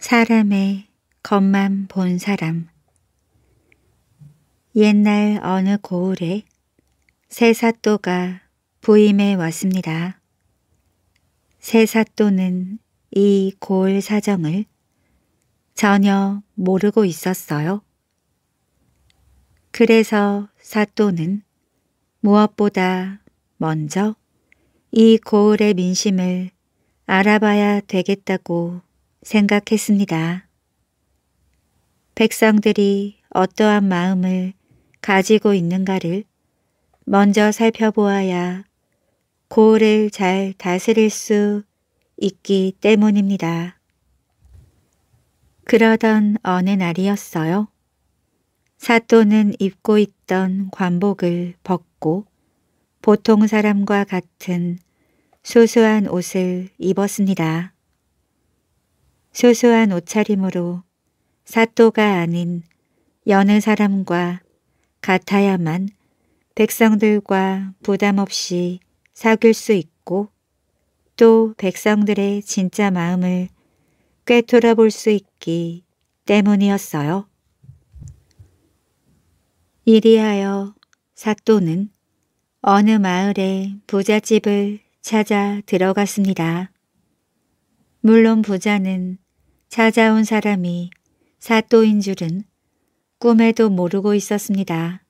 사람의 겉만 본 사람 옛날 어느 고을에 새 사또가 부임해 왔습니다. 새 사또는 이 고을 사정을 전혀 모르고 있었어요. 그래서 사또는 무엇보다 먼저 이 고을의 민심을 알아봐야 되겠다고 생각했습니다. 백성들이 어떠한 마음을 가지고 있는가를 먼저 살펴보아야 고을을 잘 다스릴 수 있기 때문입니다. 그러던 어느 날이었어요. 사또는 입고 있던 관복을 벗고 보통 사람과 같은 소소한 옷을 입었습니다. 소소한 옷차림으로 사또가 아닌 여느 사람과 같아야만 백성들과 부담 없이 사귈 수 있고 또 백성들의 진짜 마음을 꿰뚫어볼 수 있기 때문이었어요. 이리하여 사또는 어느 마을에 부잣집을 찾아 들어갔습니다. 물론 부자는 찾아온 사람이 사또인 줄은 꿈에도 모르고 있었습니다.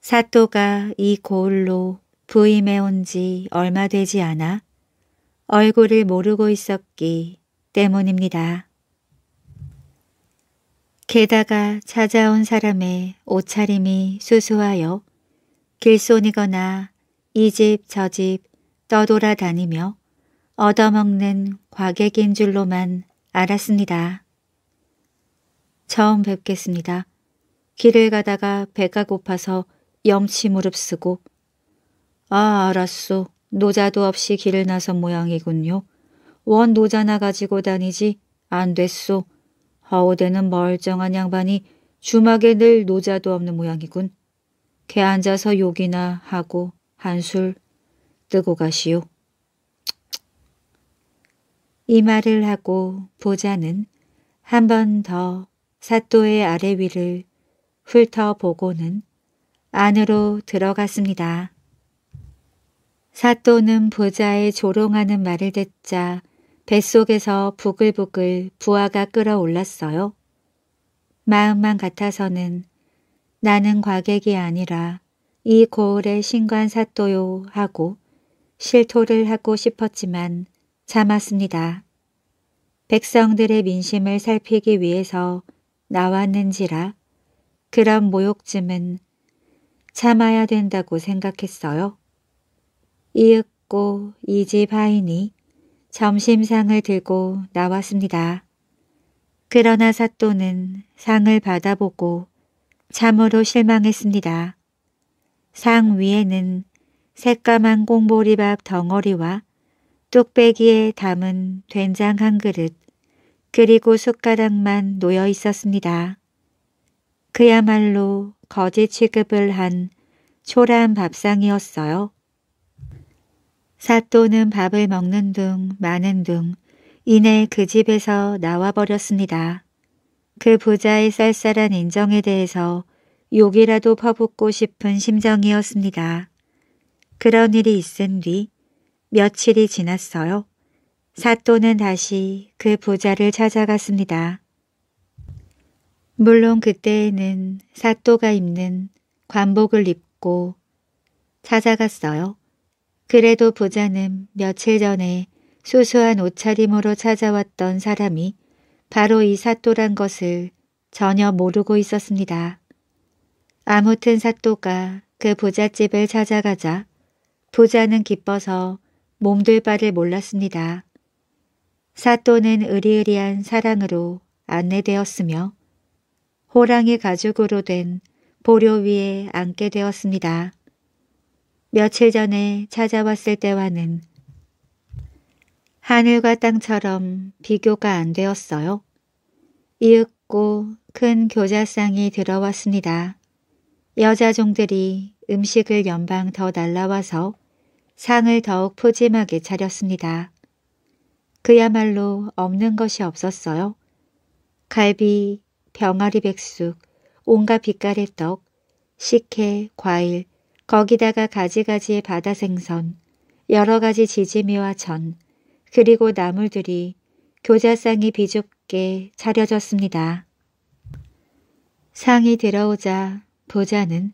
사또가 이 고을로 부임해온 지 얼마 되지 않아 얼굴을 모르고 있었기 때문입니다. 게다가 찾아온 사람의 옷차림이 수수하여 길손이거나 이 집 저 집 떠돌아다니며 얻어먹는 과객인 줄로만 알았습니다. 처음 뵙겠습니다. 길을 가다가 배가 고파서 염치 무릅쓰고 아 알았소. 노자도 없이 길을 나선 모양이군요. 원 노자나 가지고 다니지 안 됐소. 허우대는 멀쩡한 양반이 주막에 늘 노자도 없는 모양이군. 개 앉아서 욕이나 하고 한술 뜨고 가시오. 이 말을 하고 보자는 한 번 더 사또의 아래 위를 훑어보고는 안으로 들어갔습니다. 사또는 보자의 조롱하는 말을 듣자 뱃속에서 부글부글 부하가 끌어올랐어요. 마음만 같아서는 나는 과객이 아니라 이 고을의 신관 사또요 하고 실토를 하고 싶었지만 참았습니다. 백성들의 민심을 살피기 위해서 나왔는지라 그런 모욕쯤은 참아야 된다고 생각했어요. 이윽고 이집 하인이 점심상을 들고 나왔습니다. 그러나 사또는 상을 받아보고 참으로 실망했습니다. 상 위에는 새까만 꽁보리밥 덩어리와 뚝배기에 담은 된장 한 그릇, 그리고 숟가락만 놓여 있었습니다. 그야말로 거지 취급을 한 초라한 밥상이었어요. 사또는 밥을 먹는 둥 마는 둥 이내 그 집에서 나와버렸습니다. 그 부자의 쌀쌀한 인정에 대해서 욕이라도 퍼붓고 싶은 심정이었습니다. 그런 일이 있은 뒤 며칠이 지났어요. 사또는 다시 그 부자를 찾아갔습니다. 물론 그때에는 사또가 입는 관복을 입고 찾아갔어요. 그래도 부자는 며칠 전에 소소한 옷차림으로 찾아왔던 사람이 바로 이 사또란 것을 전혀 모르고 있었습니다. 아무튼 사또가 그 부잣집을 찾아가자 부자는 기뻐서 몸둘 바를 몰랐습니다. 사또는 의리의리한 사랑으로 안내되었으며 호랑이 가죽으로 된 보료 위에 앉게 되었습니다. 며칠 전에 찾아왔을 때와는 하늘과 땅처럼 비교가 안 되었어요. 이윽고 큰 교자상이 들어왔습니다. 여자 종들이 음식을 연방 더 날라와서 상을 더욱 푸짐하게 차렸습니다. 그야말로 없는 것이 없었어요. 갈비, 병아리 백숙, 온갖 빛깔의 떡, 식혜, 과일, 거기다가 가지가지의 바다 생선, 여러 가지 지지미와 전, 그리고 나물들이 교자상이 비좁게 차려졌습니다. 상이 들어오자 보자는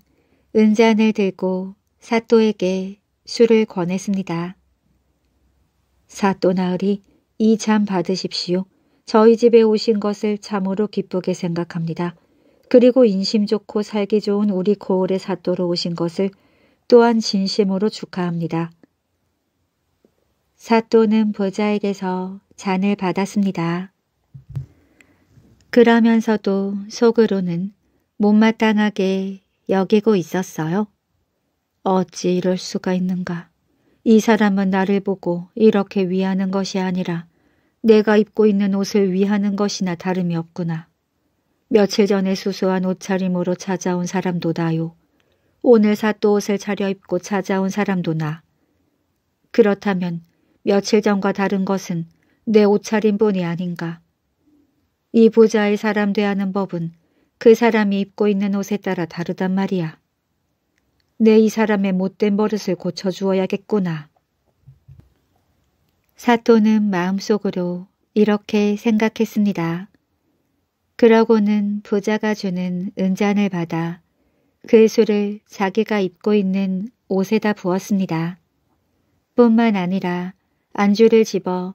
은잔을 들고 사또에게 술을 권했습니다. 사또나으리이 잔 받으십시오. 저희 집에 오신 것을 참으로 기쁘게 생각합니다. 그리고 인심 좋고 살기 좋은 우리 고을의 사또로 오신 것을 또한 진심으로 축하합니다. 사또는 부자에게서 잔을 받았습니다. 그러면서도 속으로는 못마땅하게 여기고 있었어요. 어찌 이럴 수가 있는가. 이 사람은 나를 보고 이렇게 위하는 것이 아니라 내가 입고 있는 옷을 위하는 것이나 다름이 없구나. 며칠 전에 수수한 옷차림으로 찾아온 사람도 나요. 오늘 사또 옷을 차려입고 찾아온 사람도 나. 그렇다면 며칠 전과 다른 것은 내 옷차림뿐이 아닌가. 이 부자의 사람 되하는 법은 그 사람이 입고 있는 옷에 따라 다르단 말이야. 내이 사람의 못된 버릇을 고쳐주어야겠구나. 사토는 마음속으로 이렇게 생각했습니다. 그러고는 부자가 주는 은잔을 받아 그 술을 자기가 입고 있는 옷에다 부었습니다. 뿐만 아니라 안주를 집어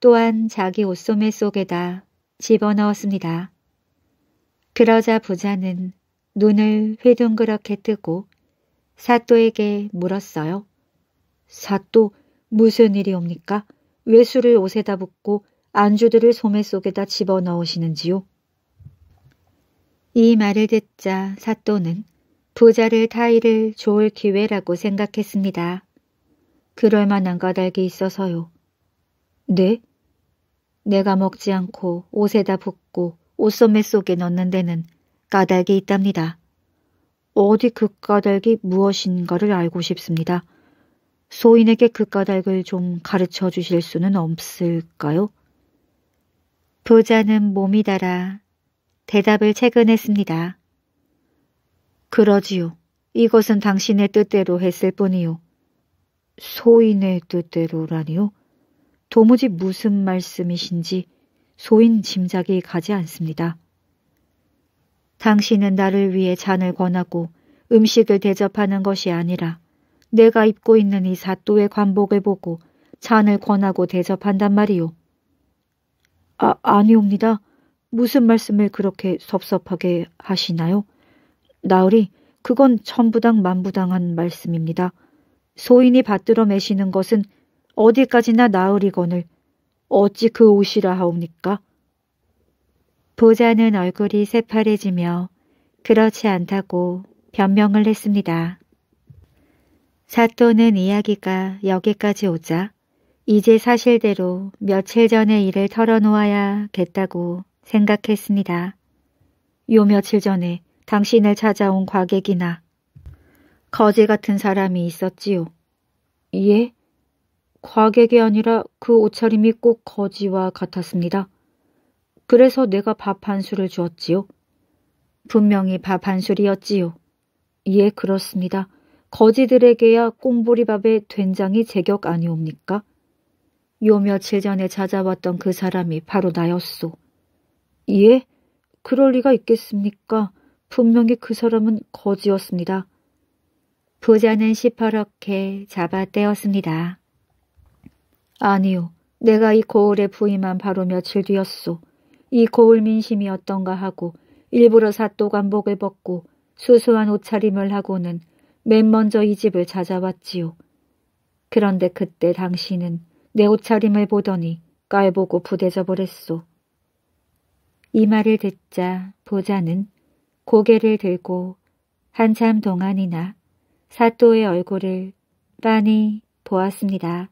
또한 자기 옷소매 속에다 집어넣었습니다. 그러자 부자는 눈을 휘둥그렇게 뜨고 사또에게 물었어요. 사또, 무슨 일이 옵니까? 왜 술을 옷에다 붓고 안주들을 소매 속에다 집어넣으시는지요? 이 말을 듣자 사또는 부자를 타이를 좋을 기회라고 생각했습니다. 그럴 만한 까닭이 있어서요. 네? 내가 먹지 않고 옷에다 붓고 옷소매 속에 넣는 데는 까닭이 있답니다. 어디 그 까닭이 무엇인가를 알고 싶습니다. 소인에게 그 까닭을 좀 가르쳐 주실 수는 없을까요? 부자는 몸이 달아 대답을 체근했습니다. 그러지요. 이것은 당신의 뜻대로 했을 뿐이요. 소인의 뜻대로라니요? 도무지 무슨 말씀이신지 소인 짐작이 가지 않습니다. 당신은 나를 위해 잔을 권하고 음식을 대접하는 것이 아니라 내가 입고 있는 이 사또의 관복을 보고 잔을 권하고 대접한단 말이오. 아, 아니옵니다. 무슨 말씀을 그렇게 섭섭하게 하시나요? 나으리, 그건 천부당 만부당한 말씀입니다. 소인이 받들어 매시는 것은 어디까지나 나으리거늘 어찌 그 옷이라 하옵니까? 보자는 얼굴이 새파래지며 그렇지 않다고 변명을 했습니다. 사또는 이야기가 여기까지 오자 이제 사실대로 며칠 전에 일을 털어놓아야겠다고 생각했습니다. 요 며칠 전에 당신을 찾아온 과객이나 거제 같은 사람이 있었지요. 예? 과객이 아니라 그 옷차림이 꼭 거지와 같았습니다. 그래서 내가 밥 한 술을 주었지요. 분명히 밥 한 술이었지요. 예, 그렇습니다. 거지들에게야 꽁보리밥에 된장이 제격 아니옵니까? 요 며칠 전에 찾아왔던 그 사람이 바로 나였소. 예? 그럴 리가 있겠습니까? 분명히 그 사람은 거지였습니다. 부자는 시퍼렇게 잡아떼었습니다. 아니요. 내가 이고을에 부임한 바로 며칠 뒤였소. 이 고을 민심이 어떤가 하고 일부러 사또 관복을 벗고 수수한 옷차림을 하고는 맨 먼저 이 집을 찾아왔지요. 그런데 그때 당신은 내 옷차림을 보더니 깔보고 부대져 버렸소. 이 말을 듣자 보자는 고개를 들고 한참 동안이나 사또의 얼굴을 빤히 보았습니다.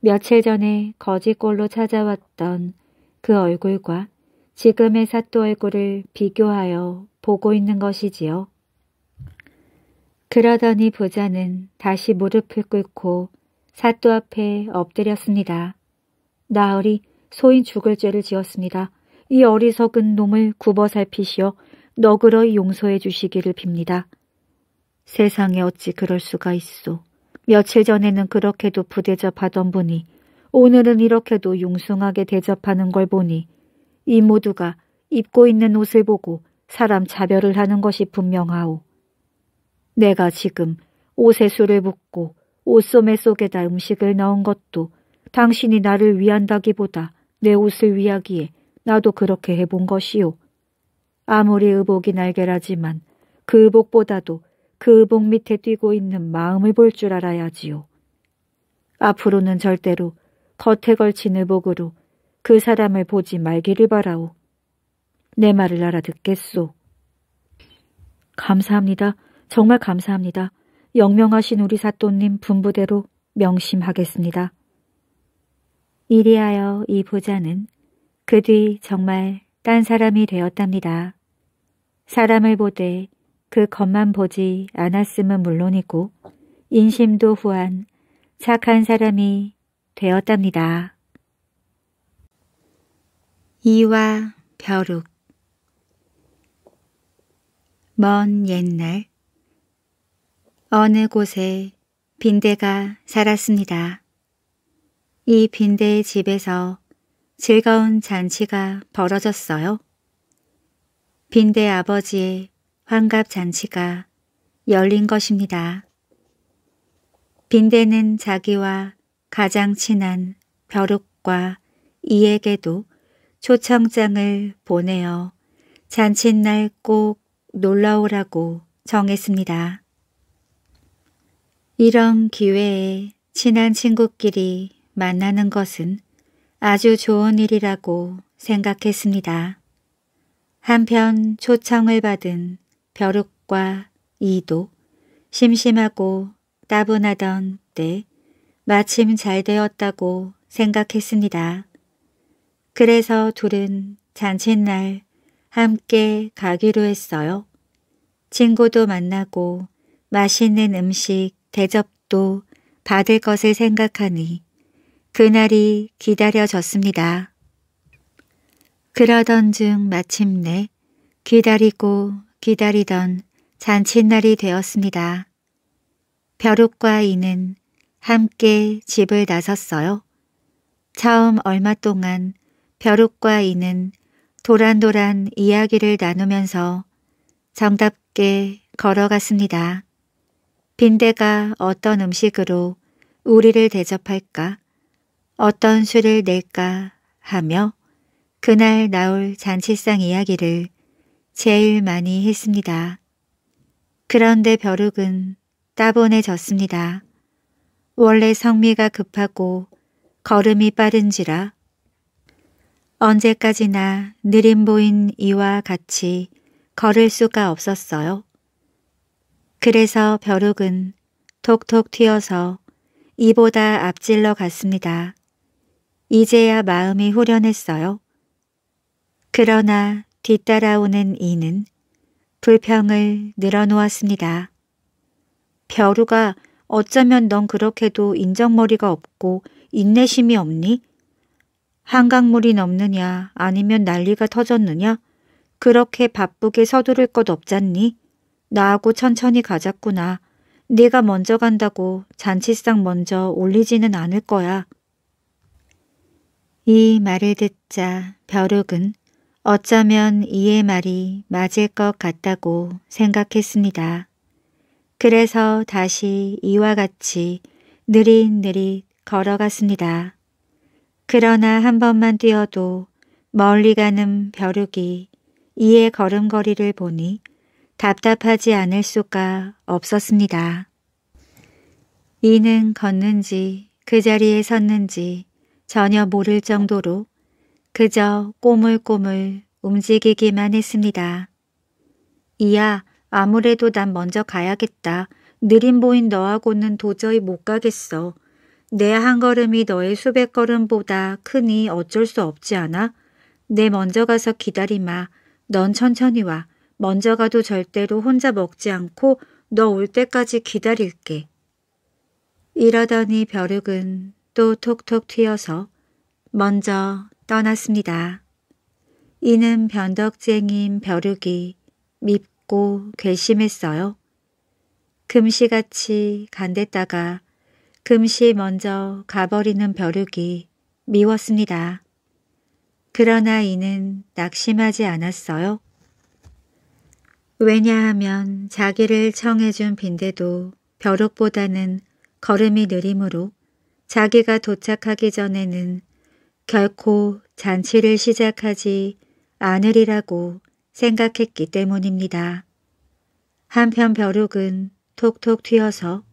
며칠 전에 거짓골로 찾아왔던 그 얼굴과 지금의 사또 얼굴을 비교하여 보고 있는 것이지요. 그러더니 부자는 다시 무릎을 꿇고 사또 앞에 엎드렸습니다. 나으리 소인 죽을 죄를 지었습니다. 이 어리석은 놈을 굽어 살피시어 너그러이 용서해 주시기를 빕니다. 세상에 어찌 그럴 수가 있소. 며칠 전에는 그렇게도 부대접하던 분이 오늘은 이렇게도 용숭하게 대접하는 걸 보니 이 모두가 입고 있는 옷을 보고 사람 차별을 하는 것이 분명하오. 내가 지금 옷에 술을 붓고 옷소매 속에다 음식을 넣은 것도 당신이 나를 위한다기보다 내 옷을 위하기에 나도 그렇게 해본 것이오. 아무리 의복이 날개라지만 그 의복보다도 그 의복 밑에 뛰고 있는 마음을 볼 줄 알아야지요. 앞으로는 절대로 겉에 걸친 의복으로 그 사람을 보지 말기를 바라오. 내 말을 알아듣겠소. 감사합니다. 정말 감사합니다. 영명하신 우리 사또님 분부대로 명심하겠습니다. 이리하여 이 보자는 그 뒤 정말 딴 사람이 되었답니다. 사람을 보되 그 겉만 보지 않았음은 물론이고 인심도 후한 착한 사람이 되었답니다. 이와 벼룩 먼 옛날 어느 곳에 빈대가 살았습니다. 이 빈대의 집에서 즐거운 잔치가 벌어졌어요. 빈대 아버지의 환갑 잔치가 열린 것입니다. 빈대는 자기와 가장 친한 벼룩과 이에게도 초청장을 보내어 잔칫날 꼭 놀러오라고 정했습니다. 이런 기회에 친한 친구끼리 만나는 것은 아주 좋은 일이라고 생각했습니다. 한편 초청을 받은 벼룩과 이도 심심하고 따분하던 때 마침 잘 되었다고 생각했습니다. 그래서 둘은 잔칫날 함께 가기로 했어요. 친구도 만나고 맛있는 음식 대접도 받을 것을 생각하니 그날이 기다려졌습니다. 그러던 중 마침내 기다리고 기다리던 잔칫날이 되었습니다. 벼룩과 이는 함께 집을 나섰어요. 처음 얼마 동안 벼룩과 이는 도란도란 이야기를 나누면서 정답게 걸어갔습니다. 빈대가 어떤 음식으로 우리를 대접할까, 어떤 술을 낼까 하며 그날 나올 잔치상 이야기를 제일 많이 했습니다. 그런데 벼룩은 따분해졌습니다. 원래 성미가 급하고 걸음이 빠른지라 언제까지나 느림 보인 이와 같이 걸을 수가 없었어요. 그래서 벼룩은 톡톡 튀어서 이보다 앞질러 갔습니다. 이제야 마음이 후련했어요. 그러나 뒤따라오는 이는 불평을 늘어놓았습니다. 벼루가 어쩌면 넌 그렇게도 인정머리가 없고 인내심이 없니? 한강물이 넘느냐 아니면 난리가 터졌느냐 그렇게 바쁘게 서두를 것 없잖니. 나하고 천천히 가자꾸나. 네가 먼저 간다고 잔치상 먼저 올리지는 않을 거야. 이 말을 듣자 벼룩은 어쩌면 이의 말이 맞을 것 같다고 생각했습니다. 그래서 다시 이와 같이 느릿느릿 걸어갔습니다. 그러나 한 번만 뛰어도 멀리 가는 벼룩이 이의 걸음걸이를 보니 답답하지 않을 수가 없었습니다. 이는 걷는지 그 자리에 섰는지 전혀 모를 정도로 그저 꼬물꼬물 움직이기만 했습니다. 이야 아무래도 난 먼저 가야겠다. 느린 보인 너하고는 도저히 못 가겠어. 내한 걸음이 너의 수백 걸음보다 크니 어쩔 수 없지 않아? 내 먼저 가서 기다리마. 넌 천천히 와. 먼저 가도 절대로 혼자 먹지 않고 너 올 때까지 기다릴게. 이러더니 벼룩은 또 톡톡 튀어서 먼저 떠났습니다. 이는 변덕쟁인 벼룩이 밉고 괘씸했어요. 금시같이 간댔다가 금시 먼저 가버리는 벼룩이 미웠습니다. 그러나 이는 낙심하지 않았어요. 왜냐하면 자기를 청해준 빈대도 벼룩보다는 걸음이 느림으로 자기가 도착하기 전에는 결코 잔치를 시작하지 않으리라고 생각했기 때문입니다. 한편 벼룩은 톡톡 튀어서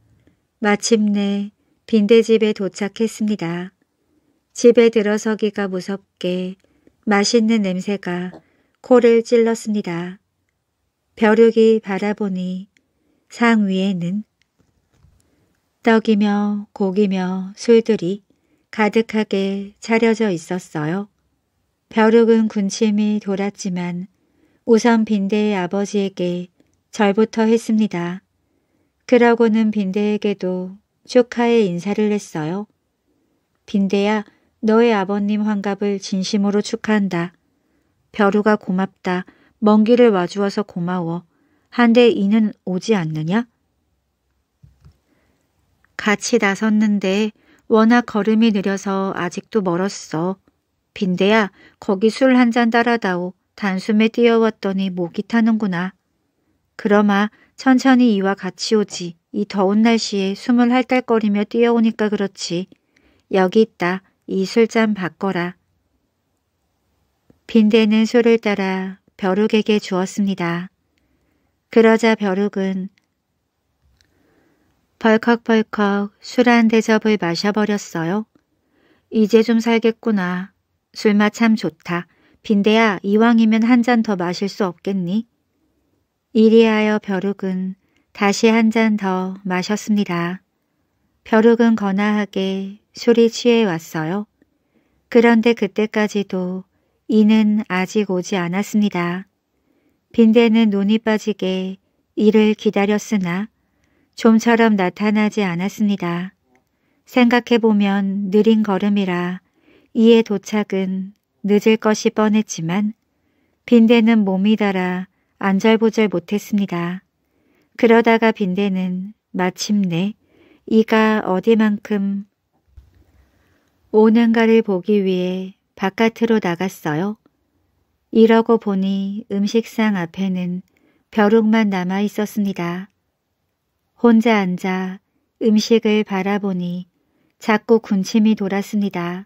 마침내 빈대집에 도착했습니다. 집에 들어서기가 무섭게 맛있는 냄새가 코를 찔렀습니다. 벼룩이 바라보니 상 위에는 떡이며 고기며 술들이 가득하게 차려져 있었어요. 벼룩은 군침이 돌았지만 우선 빈대의 아버지에게 절부터 했습니다. 그러고는 빈대에게도 쇼카에 인사를 했어요. 빈대야, 너의 아버님 환갑을 진심으로 축하한다. 벼루가 고맙다. 먼 길을 와주어서 고마워. 한데 이는 오지 않느냐? 같이 나섰는데 워낙 걸음이 느려서 아직도 멀었어. 빈대야, 거기 술 한 잔 따라다오. 단숨에 뛰어왔더니 목이 타는구나. 그러마 천천히 이와 같이 오지. 이 더운 날씨에 숨을 핥딸거리며 뛰어오니까 그렇지. 여기 있다. 이 술잔 바꿔라. 빈대는 술을 따라 벼룩에게 주었습니다. 그러자 벼룩은 벌컥벌컥 술 한 대접을 마셔버렸어요. 이제 좀 살겠구나. 술맛 참 좋다. 빈대야 이왕이면 한 잔 더 마실 수 없겠니? 이리하여 벼룩은 다시 한 잔 더 마셨습니다. 벼룩은 거나하게 술이 취해 왔어요. 그런데 그때까지도 이는 아직 오지 않았습니다. 빈대는 눈이 빠지게 이를 기다렸으나 좀처럼 나타나지 않았습니다. 생각해보면 느린 걸음이라 이에 도착은 늦을 것이 뻔했지만 빈대는 몸이 달아 안절부절 못했습니다. 그러다가 빈대는 마침내 이가 어디만큼 오는가를 보기 위해 바깥으로 나갔어요. 이러고 보니 음식상 앞에는 벼룩만 남아 있었습니다. 혼자 앉아 음식을 바라보니 자꾸 군침이 돌았습니다.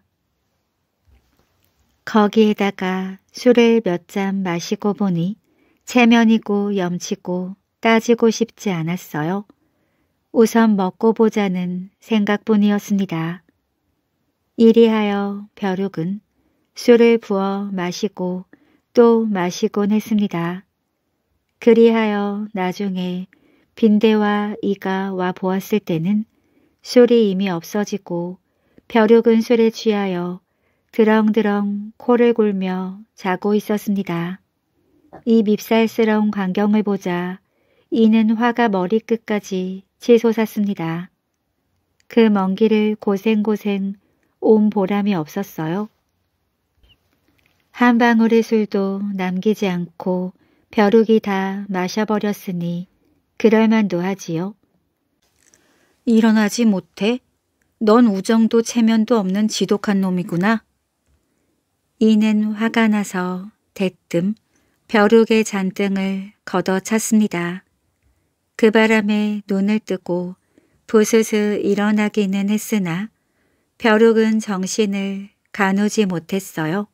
거기에다가 술을 몇 잔 마시고 보니 체면이고 염치고 따지고 싶지 않았어요. 우선 먹고 보자는 생각뿐이었습니다. 이리하여 벼룩은 술을 부어 마시고 또 마시곤 했습니다. 그리하여 나중에 빈대와 이가 와 보았을 때는 술이 이미 없어지고 벼룩은 술에 취하여 드렁드렁 코를 골며 자고 있었습니다. 이 밉살스러운 광경을 보자 이는 화가 머리끝까지 치솟았습니다. 그 먼 길을 고생고생 온 보람이 없었어요. 한 방울의 술도 남기지 않고 벼룩이 다 마셔버렸으니 그럴만도 하지요. 일어나지 못해? 넌 우정도 체면도 없는 지독한 놈이구나. 이는 화가 나서 대뜸 벼룩의 잔등을 걷어찼습니다. 그 바람에 눈을 뜨고 부스스 일어나기는 했으나 벼룩은 정신을 가누지 못했어요.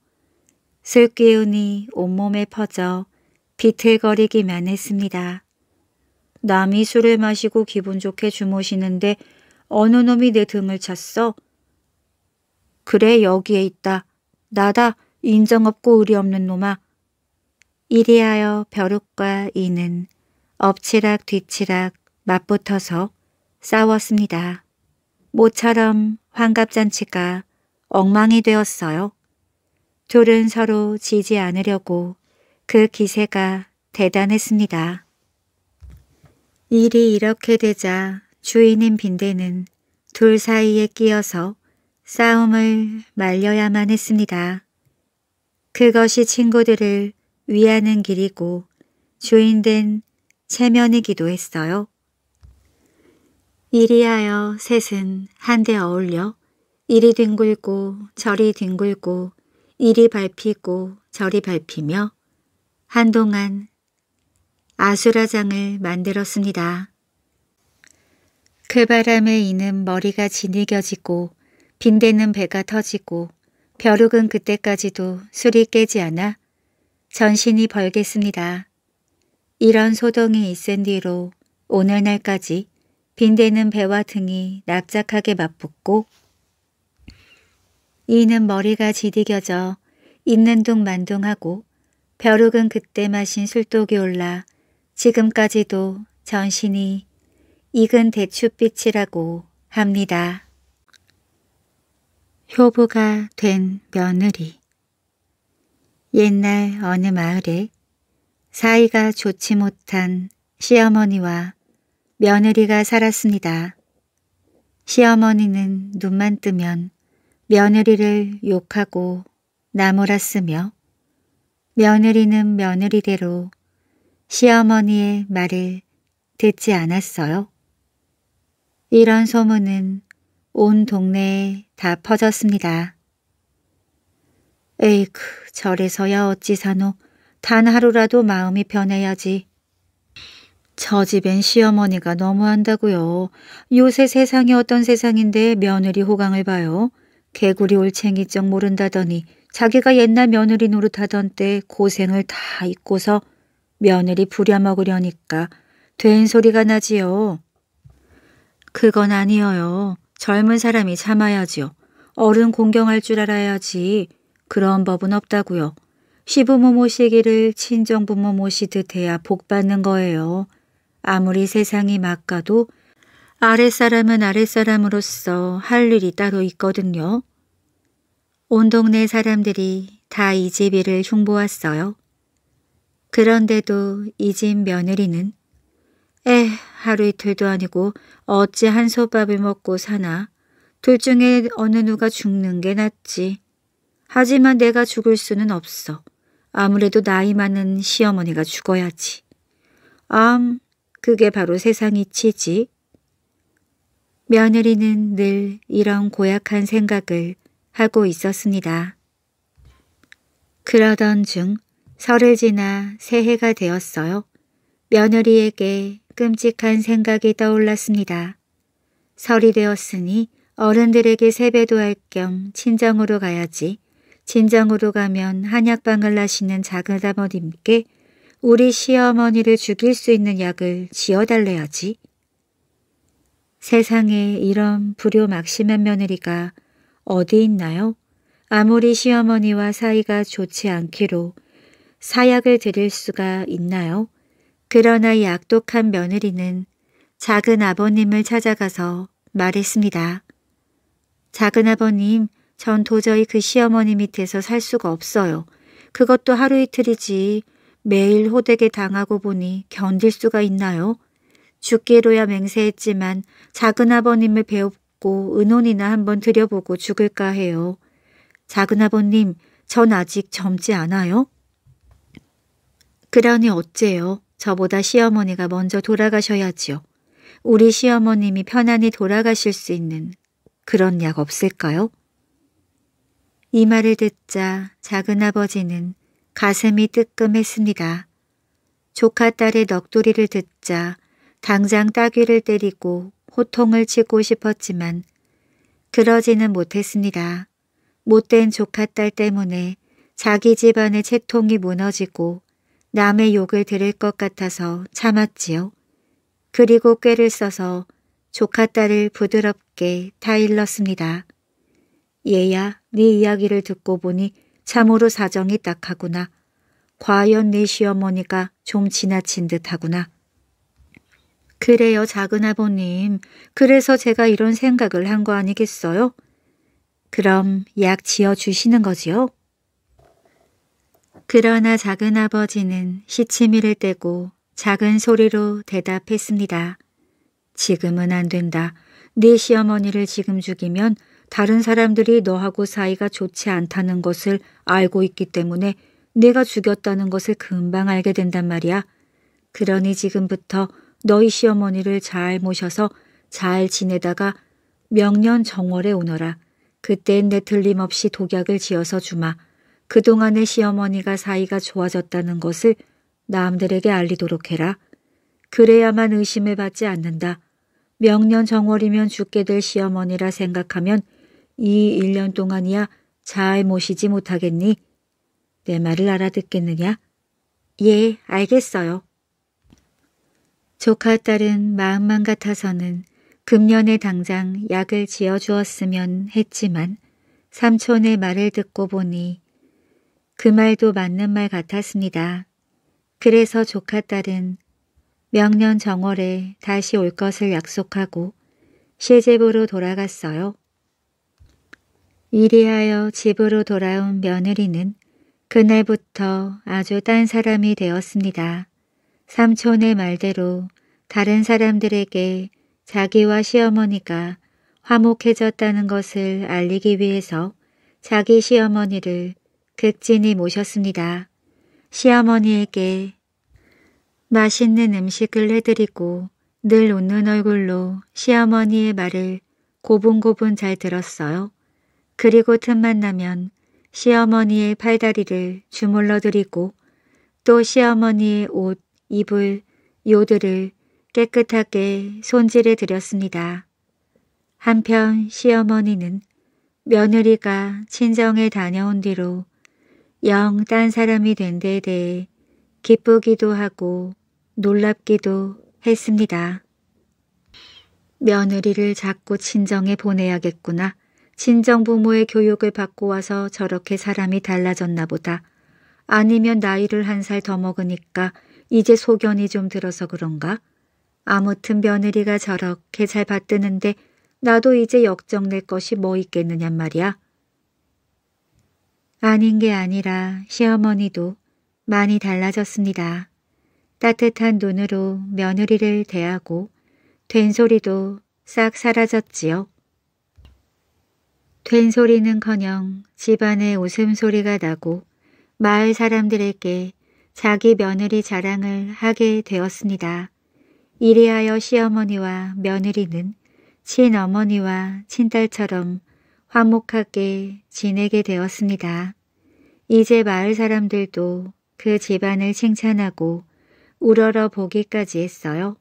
슬기운이 온몸에 퍼져 비틀거리기만 했습니다. 남이 술을 마시고 기분 좋게 주무시는데 어느 놈이 내 등을 찼어? 그래 여기에 있다. 나다 인정없고 의리없는 놈아. 이리하여 벼룩과 이는 엎치락 뒤치락 맞붙어서 싸웠습니다. 모처럼 환갑잔치가 엉망이 되었어요. 둘은 서로 지지 않으려고 그 기세가 대단했습니다. 일이 이렇게 되자 주인인 빈대는 둘 사이에 끼어서 싸움을 말려야만 했습니다. 그것이 친구들을 위하는 길이고 주인된 체면이기도 했어요. 이리하여 셋은 한데 어울려 이리 뒹굴고 저리 뒹굴고 이리 밟히고 저리 밟히며 한동안 아수라장을 만들었습니다. 그 바람에 이는 머리가 지니겨지고 빈대는 배가 터지고 벼룩은 그때까지도 술이 깨지 않아 전신이 벌겠습니다. 이런 소동이 있은 뒤로 오늘날까지 빈대는 배와 등이 납작하게 맞붙고 이는 머리가 지디겨져 있는 둥 만둥하고 벼룩은 그때 마신 술독이 올라 지금까지도 전신이 익은 대추빛이라고 합니다. 효부가 된 며느리 옛날 어느 마을에 사이가 좋지 못한 시어머니와 며느리가 살았습니다. 시어머니는 눈만 뜨면 며느리를 욕하고 나무라 으며 며느리는 며느리대로 시어머니의 말을 듣지 않았어요. 이런 소문은 온 동네에 다 퍼졌습니다. 에이크 절에서야 어찌 사노 단 하루라도 마음이 변해야지. 저 집엔 시어머니가 너무한다고요. 요새 세상이 어떤 세상인데 며느리 호강을 봐요. 개구리 올챙이쩍 모른다더니 자기가 옛날 며느리 노릇하던 때 고생을 다 잊고서 며느리 부려먹으려니까 된 소리가 나지요. 그건 아니어요. 젊은 사람이 참아야지요. 어른 공경할 줄 알아야지. 그런 법은 없다고요. 시부모 모시기를 친정부모 모시듯 해야 복받는 거예요. 아무리 세상이 막가도 아랫사람은 아랫사람으로서 할 일이 따로 있거든요. 온 동네 사람들이 다 이집이를 흉보았어요. 그런데도 이 집 며느리는 에 하루 이틀도 아니고 어찌 한솥밥을 먹고 사나 둘 중에 어느 누가 죽는 게 낫지. 하지만 내가 죽을 수는 없어. 아무래도 나이 많은 시어머니가 죽어야지. 암, 그게 바로 세상이 치지. 며느리는 늘 이런 고약한 생각을 하고 있었습니다. 그러던 중 설을 지나 새해가 되었어요. 며느리에게 끔찍한 생각이 떠올랐습니다. 설이 되었으니 어른들에게 세배도 할 겸 친정으로 가야지. 진정으로 가면 한약방을 나시는 작은 아버님께 우리 시어머니를 죽일 수 있는 약을 지어달래야지. 세상에 이런 불효 막심한 며느리가 어디 있나요? 아무리 시어머니와 사이가 좋지 않기로 사약을 드릴 수가 있나요? 그러나 약독한 며느리는 작은 아버님을 찾아가서 말했습니다. 작은 아버님, 전 도저히 그 시어머니 밑에서 살 수가 없어요. 그것도 하루 이틀이지 매일 호되게 당하고 보니 견딜 수가 있나요? 죽기로야 맹세했지만 작은 아버님을 배웠고 은혼이나 한번 드려보고 죽을까 해요. 작은 아버님, 전 아직 젊지 않아요? 그러니 어째요? 저보다 시어머니가 먼저 돌아가셔야지요. 우리 시어머님이 편안히 돌아가실 수 있는 그런 약 없을까요? 이 말을 듣자 작은아버지는 가슴이 뜨끔했습니다. 조카 딸의 넋두리를 듣자 당장 따귀를 때리고 호통을 치고 싶었지만 그러지는 못했습니다. 못된 조카 딸 때문에 자기 집안의 채통이 무너지고 남의 욕을 들을 것 같아서 참았지요. 그리고 꾀를 써서 조카 딸을 부드럽게 타일렀습니다. 얘야, 네 이야기를 듣고 보니 참으로 사정이 딱하구나. 과연 네 시어머니가 좀 지나친 듯하구나. 그래요, 작은 아버님. 그래서 제가 이런 생각을 한 거 아니겠어요? 그럼 약 지어주시는 거지요? 그러나 작은 아버지는 시치미를 떼고 작은 소리로 대답했습니다. 지금은 안 된다. 네 시어머니를 지금 죽이면 다른 사람들이 너하고 사이가 좋지 않다는 것을 알고 있기 때문에 내가 죽였다는 것을 금방 알게 된단 말이야. 그러니 지금부터 너희 시어머니를 잘 모셔서 잘 지내다가 명년 정월에 오너라. 그땐 내 틀림없이 독약을 지어서 주마. 그동안의 시어머니가 사이가 좋아졌다는 것을 남들에게 알리도록 해라. 그래야만 의심을 받지 않는다. 명년 정월이면 죽게 될 시어머니라 생각하면 이 1년 동안이야 잘 모시지 못하겠니? 내 말을 알아듣겠느냐? 예, 알겠어요. 조카 딸은 마음만 같아서는 금년에 당장 약을 지어주었으면 했지만 삼촌의 말을 듣고 보니 그 말도 맞는 말 같았습니다. 그래서 조카 딸은 명년 정월에 다시 올 것을 약속하고 시집으로 돌아갔어요. 이리하여 집으로 돌아온 며느리는 그날부터 아주 딴 사람이 되었습니다. 삼촌의 말대로 다른 사람들에게 자기와 시어머니가 화목해졌다는 것을 알리기 위해서 자기 시어머니를 극진히 모셨습니다. 시어머니에게 맛있는 음식을 해드리고 늘 웃는 얼굴로 시어머니의 말을 고분고분 잘 들었어요. 그리고 틈만 나면 시어머니의 팔다리를 주물러 드리고 또 시어머니의 옷, 이불, 요들을 깨끗하게 손질해 드렸습니다. 한편 시어머니는 며느리가 친정에 다녀온 뒤로 영 딴 사람이 된 데에 대해 기쁘기도 하고 놀랍기도 했습니다. 며느리를 자꾸 친정에 보내야겠구나. 친정부모의 교육을 받고 와서 저렇게 사람이 달라졌나 보다. 아니면 나이를 한 살 더 먹으니까 이제 소견이 좀 들어서 그런가? 아무튼 며느리가 저렇게 잘 받드는데 나도 이제 역정낼 것이 뭐 있겠느냔 말이야. 아닌 게 아니라 시어머니도 많이 달라졌습니다. 따뜻한 눈으로 며느리를 대하고 된소리도 싹 사라졌지요. 된소리는커녕 집안에 웃음소리가 나고 마을 사람들에게 자기 며느리 자랑을 하게 되었습니다. 이리하여 시어머니와 며느리는 친어머니와 친딸처럼 화목하게 지내게 되었습니다. 이제 마을 사람들도 그 집안을 칭찬하고 우러러 보기까지 했어요.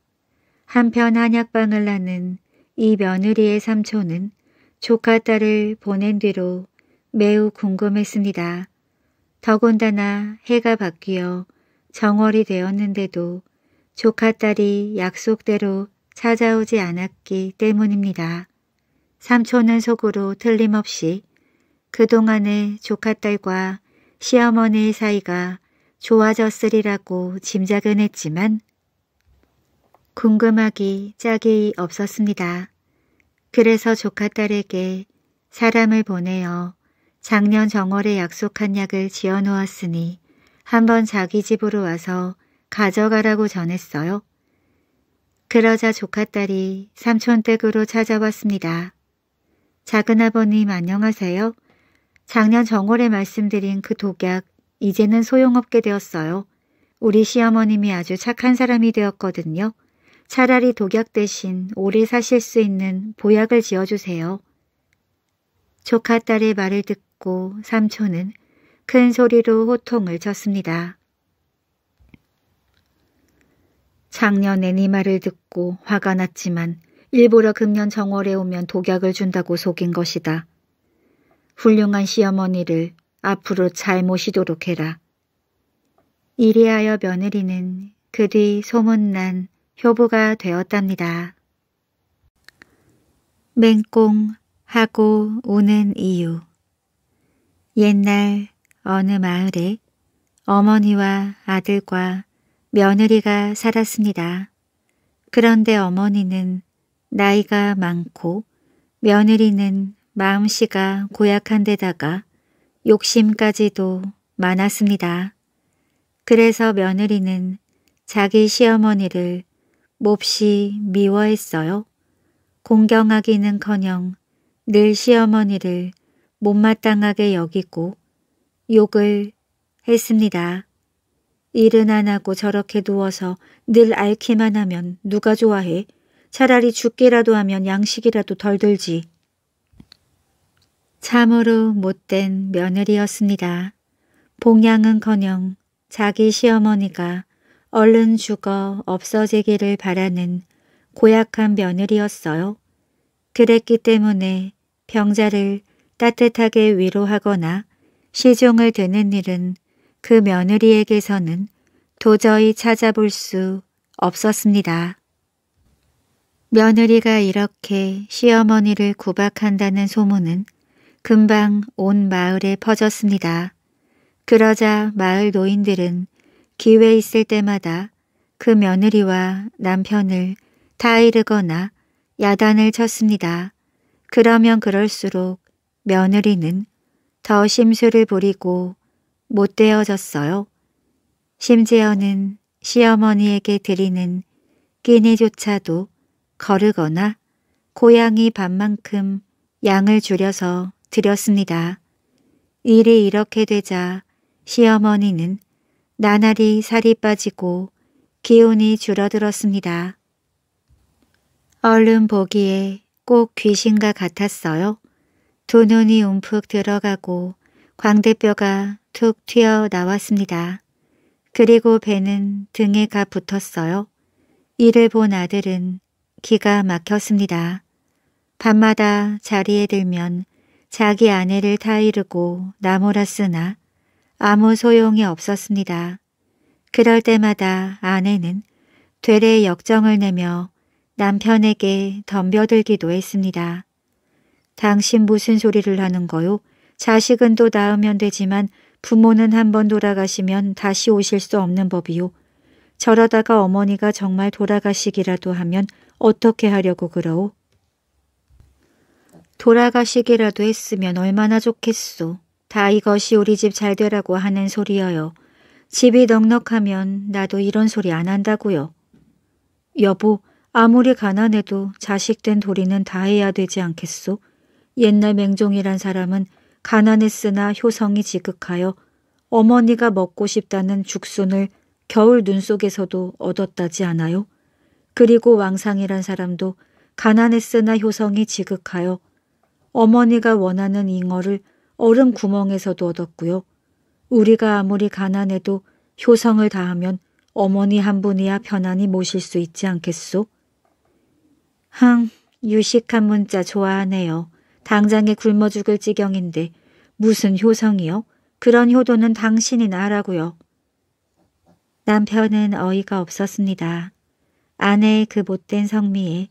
한편 한약방을 나는 이 며느리의 삼촌은 조카 딸을 보낸 뒤로 매우 궁금했습니다. 더군다나 해가 바뀌어 정월이 되었는데도 조카 딸이 약속대로 찾아오지 않았기 때문입니다. 삼촌은 속으로 틀림없이 그동안의 조카 딸과 시어머니의 사이가 좋아졌으리라고 짐작은 했지만 궁금하기 짝이 없었습니다. 그래서 조카 딸에게 사람을 보내어 작년 정월에 약속한 약을 지어 놓았으니 한번 자기 집으로 와서 가져가라고 전했어요. 그러자 조카 딸이 삼촌 댁으로 찾아왔습니다. 작은아버님 안녕하세요. 작년 정월에 말씀드린 그 독약 이제는 소용없게 되었어요. 우리 시어머님이 아주 착한 사람이 되었거든요. 차라리 독약 대신 오래 사실 수 있는 보약을 지어주세요. 조카 딸의 말을 듣고 삼촌은 큰 소리로 호통을 쳤습니다. 작년 에니 말을 듣고 화가 났지만 일부러 금년 정월에 오면 독약을 준다고 속인 것이다. 훌륭한 시어머니를 앞으로 잘 모시도록 해라. 이리하여 며느리는 그 뒤 소문난 효부가 되었답니다. 맹꽁 하고 우는 이유 옛날 어느 마을에 어머니와 아들과 며느리가 살았습니다. 그런데 어머니는 나이가 많고 며느리는 마음씨가 고약한 데다가 욕심까지도 많았습니다. 그래서 며느리는 자기 시어머니를 몹시 미워했어요. 공경하기는커녕 늘 시어머니를 못마땅하게 여기고 욕을 했습니다. 일은 안 하고 저렇게 누워서 늘 앓기만 하면 누가 좋아해? 차라리 죽기라도 하면 양식이라도 덜 들지. 참으로 못된 며느리였습니다. 봉양은커녕 자기 시어머니가 얼른 죽어 없어지기를 바라는 고약한 며느리였어요. 그랬기 때문에 병자를 따뜻하게 위로하거나 시종을 드는 일은 그 며느리에게서는 도저히 찾아볼 수 없었습니다. 며느리가 이렇게 시어머니를 구박한다는 소문은 금방 온 마을에 퍼졌습니다. 그러자 마을 노인들은 기회 있을 때마다 그 며느리와 남편을 타이르거나 야단을 쳤습니다. 그러면 그럴수록 며느리는 더 심술을 부리고 못되어졌어요. 심지어는 시어머니에게 드리는 끼니조차도 거르거나 고양이 밥만큼 양을 줄여서 드렸습니다. 일이 이렇게 되자 시어머니는 나날이 살이 빠지고 기운이 줄어들었습니다. 얼른 보기에 꼭 귀신과 같았어요. 두 눈이 움푹 들어가고 광대뼈가 툭 튀어나왔습니다. 그리고 배는 등에 가 붙었어요. 이를 본 아들은 기가 막혔습니다. 밤마다 자리에 들면 자기 아내를 타이르고 나몰았으나 아무 소용이 없었습니다. 그럴 때마다 아내는 되레 역정을 내며 남편에게 덤벼들기도 했습니다. 당신 무슨 소리를 하는 거요? 자식은 또 낳으면 되지만 부모는 한 번 돌아가시면 다시 오실 수 없는 법이요. 저러다가 어머니가 정말 돌아가시기라도 하면 어떻게 하려고 그러오? 돌아가시기라도 했으면 얼마나 좋겠소. 다 이것이 우리 집 잘 되라고 하는 소리여요. 집이 넉넉하면 나도 이런 소리 안 한다고요. 여보, 아무리 가난해도 자식된 도리는 다 해야 되지 않겠소? 옛날 맹종이란 사람은 가난했으나 효성이 지극하여 어머니가 먹고 싶다는 죽순을 겨울 눈 속에서도 얻었다지 않아요? 그리고 왕상이란 사람도 가난했으나 효성이 지극하여 어머니가 원하는 잉어를 얼음 구멍에서도 얻었고요. 우리가 아무리 가난해도 효성을 다하면 어머니 한 분이야 편안히 모실 수 있지 않겠소? 흥, 유식한 문자 좋아하네요. 당장에 굶어 죽을 지경인데 무슨 효성이요? 그런 효도는 당신이나 하라고요. 남편은 어이가 없었습니다. 아내의 그 못된 성미에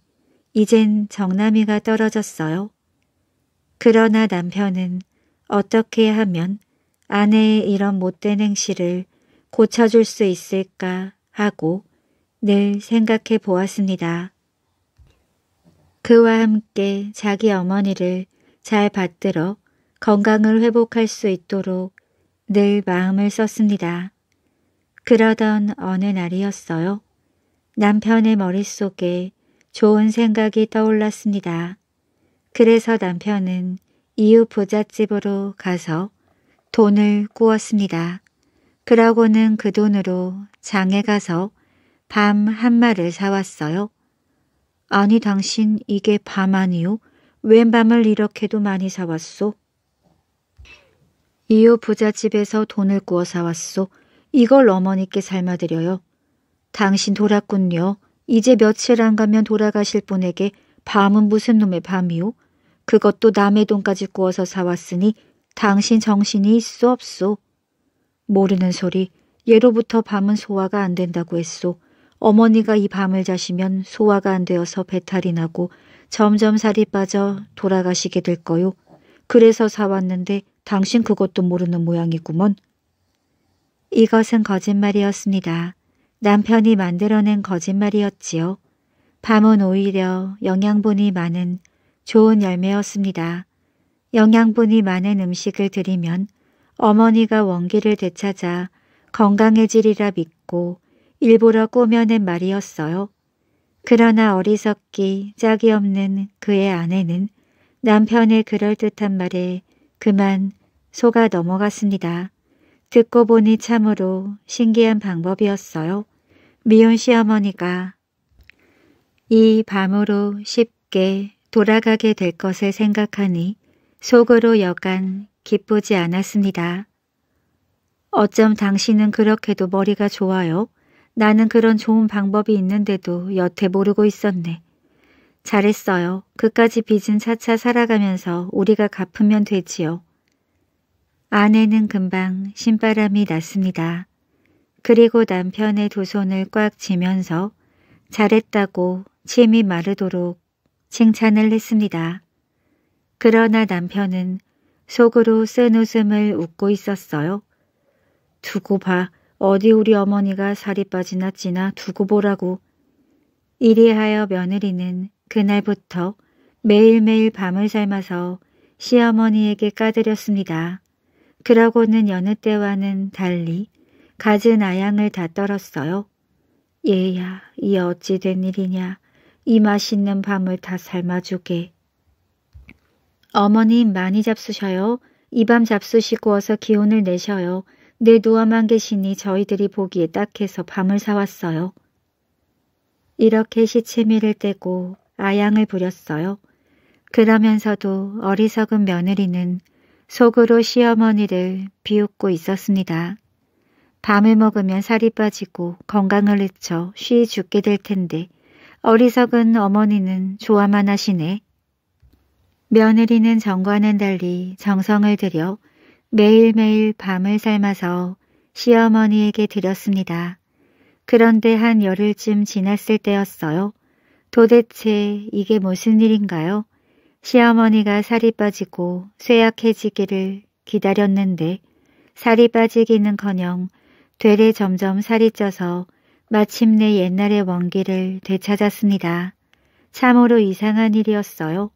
이젠 정남이가 떨어졌어요. 그러나 남편은 어떻게 하면 아내의 이런 못된 행실을 고쳐줄 수 있을까 하고 늘 생각해 보았습니다. 그와 함께 자기 어머니를 잘 받들어 건강을 회복할 수 있도록 늘 마음을 썼습니다. 그러던 어느 날이었어요. 남편의 머릿속에 좋은 생각이 떠올랐습니다. 그래서 남편은 이웃 부잣집으로 가서 돈을 꾸었습니다. 그러고는 그 돈으로 장에 가서 밤 한 마를 사왔어요. 아니 당신 이게 밤 아니요? 웬 밤을 이렇게도 많이 사왔소? 이웃 부잣집에서 돈을 꾸어 사왔소. 이걸 어머니께 삶아드려요. 당신 돌았군요. 이제 며칠 안 가면 돌아가실 분에게 밤은 무슨 놈의 밤이오 그것도 남의 돈까지 구워서 사왔으니 당신 정신이 있소 없소. 모르는 소리. 예로부터 밤은 소화가 안 된다고 했소. 어머니가 이 밤을 자시면 소화가 안 되어서 배탈이 나고 점점 살이 빠져 돌아가시게 될 거요. 그래서 사왔는데 당신 그것도 모르는 모양이구먼. 이것은 거짓말이었습니다. 남편이 만들어낸 거짓말이었지요. 밤은 오히려 영양분이 많은 좋은 열매였습니다. 영양분이 많은 음식을 드리면 어머니가 원기를 되찾아 건강해지리라 믿고 일부러 꾸며낸 말이었어요. 그러나 어리석기 짝이 없는 그의 아내는 남편의 그럴듯한 말에 그만 소가 넘어갔습니다. 듣고 보니 참으로 신기한 방법이었어요. 미혼 시어머니가 이 밤으로 쉽게 돌아가게 될 것을 생각하니 속으로 여간 기쁘지 않았습니다. 어쩜 당신은 그렇게도 머리가 좋아요? 나는 그런 좋은 방법이 있는데도 여태 모르고 있었네. 잘했어요. 그까지 빚은 차차 살아가면서 우리가 갚으면 되지요. 아내는 금방 신바람이 났습니다. 그리고 남편의 두 손을 꽉 쥐면서 잘했다고 침이 마르도록 칭찬을 했습니다. 그러나 남편은 속으로 쓴 웃음을 웃고 있었어요. 두고 봐. 어디 우리 어머니가 살이 빠지나 찌나 두고 보라고. 이리하여 며느리는 그날부터 매일매일 밤을 삶아서 시어머니에게 까드렸습니다. 그러고는 여느 때와는 달리 가진 아양을 다 떨었어요. 얘야, 이 어찌 된 일이냐. 이 맛있는 밤을 다 삶아주게. 어머님 많이 잡수셔요. 이 밤 잡수시고 어서 기운을 내셔요. 내 누워만 계시니 저희들이 보기에 딱해서 밤을 사왔어요. 이렇게 시치미를 떼고 아양을 부렸어요. 그러면서도 어리석은 며느리는 속으로 시어머니를 비웃고 있었습니다. 밤을 먹으면 살이 빠지고 건강을 잃춰쉬 죽게 될 텐데 어리석은 어머니는 좋아만 하시네. 며느리는 정과는 달리 정성을 들여 매일매일 밤을 삶아서 시어머니에게 드렸습니다. 그런데 한 열흘쯤 지났을 때였어요. 도대체 이게 무슨 일인가요? 시어머니가 살이 빠지고 쇠약해지기를 기다렸는데 살이 빠지기는커녕 되레 점점 살이 쪄서 마침내 옛날의 원기를 되찾았습니다. 참으로 이상한 일이었어요.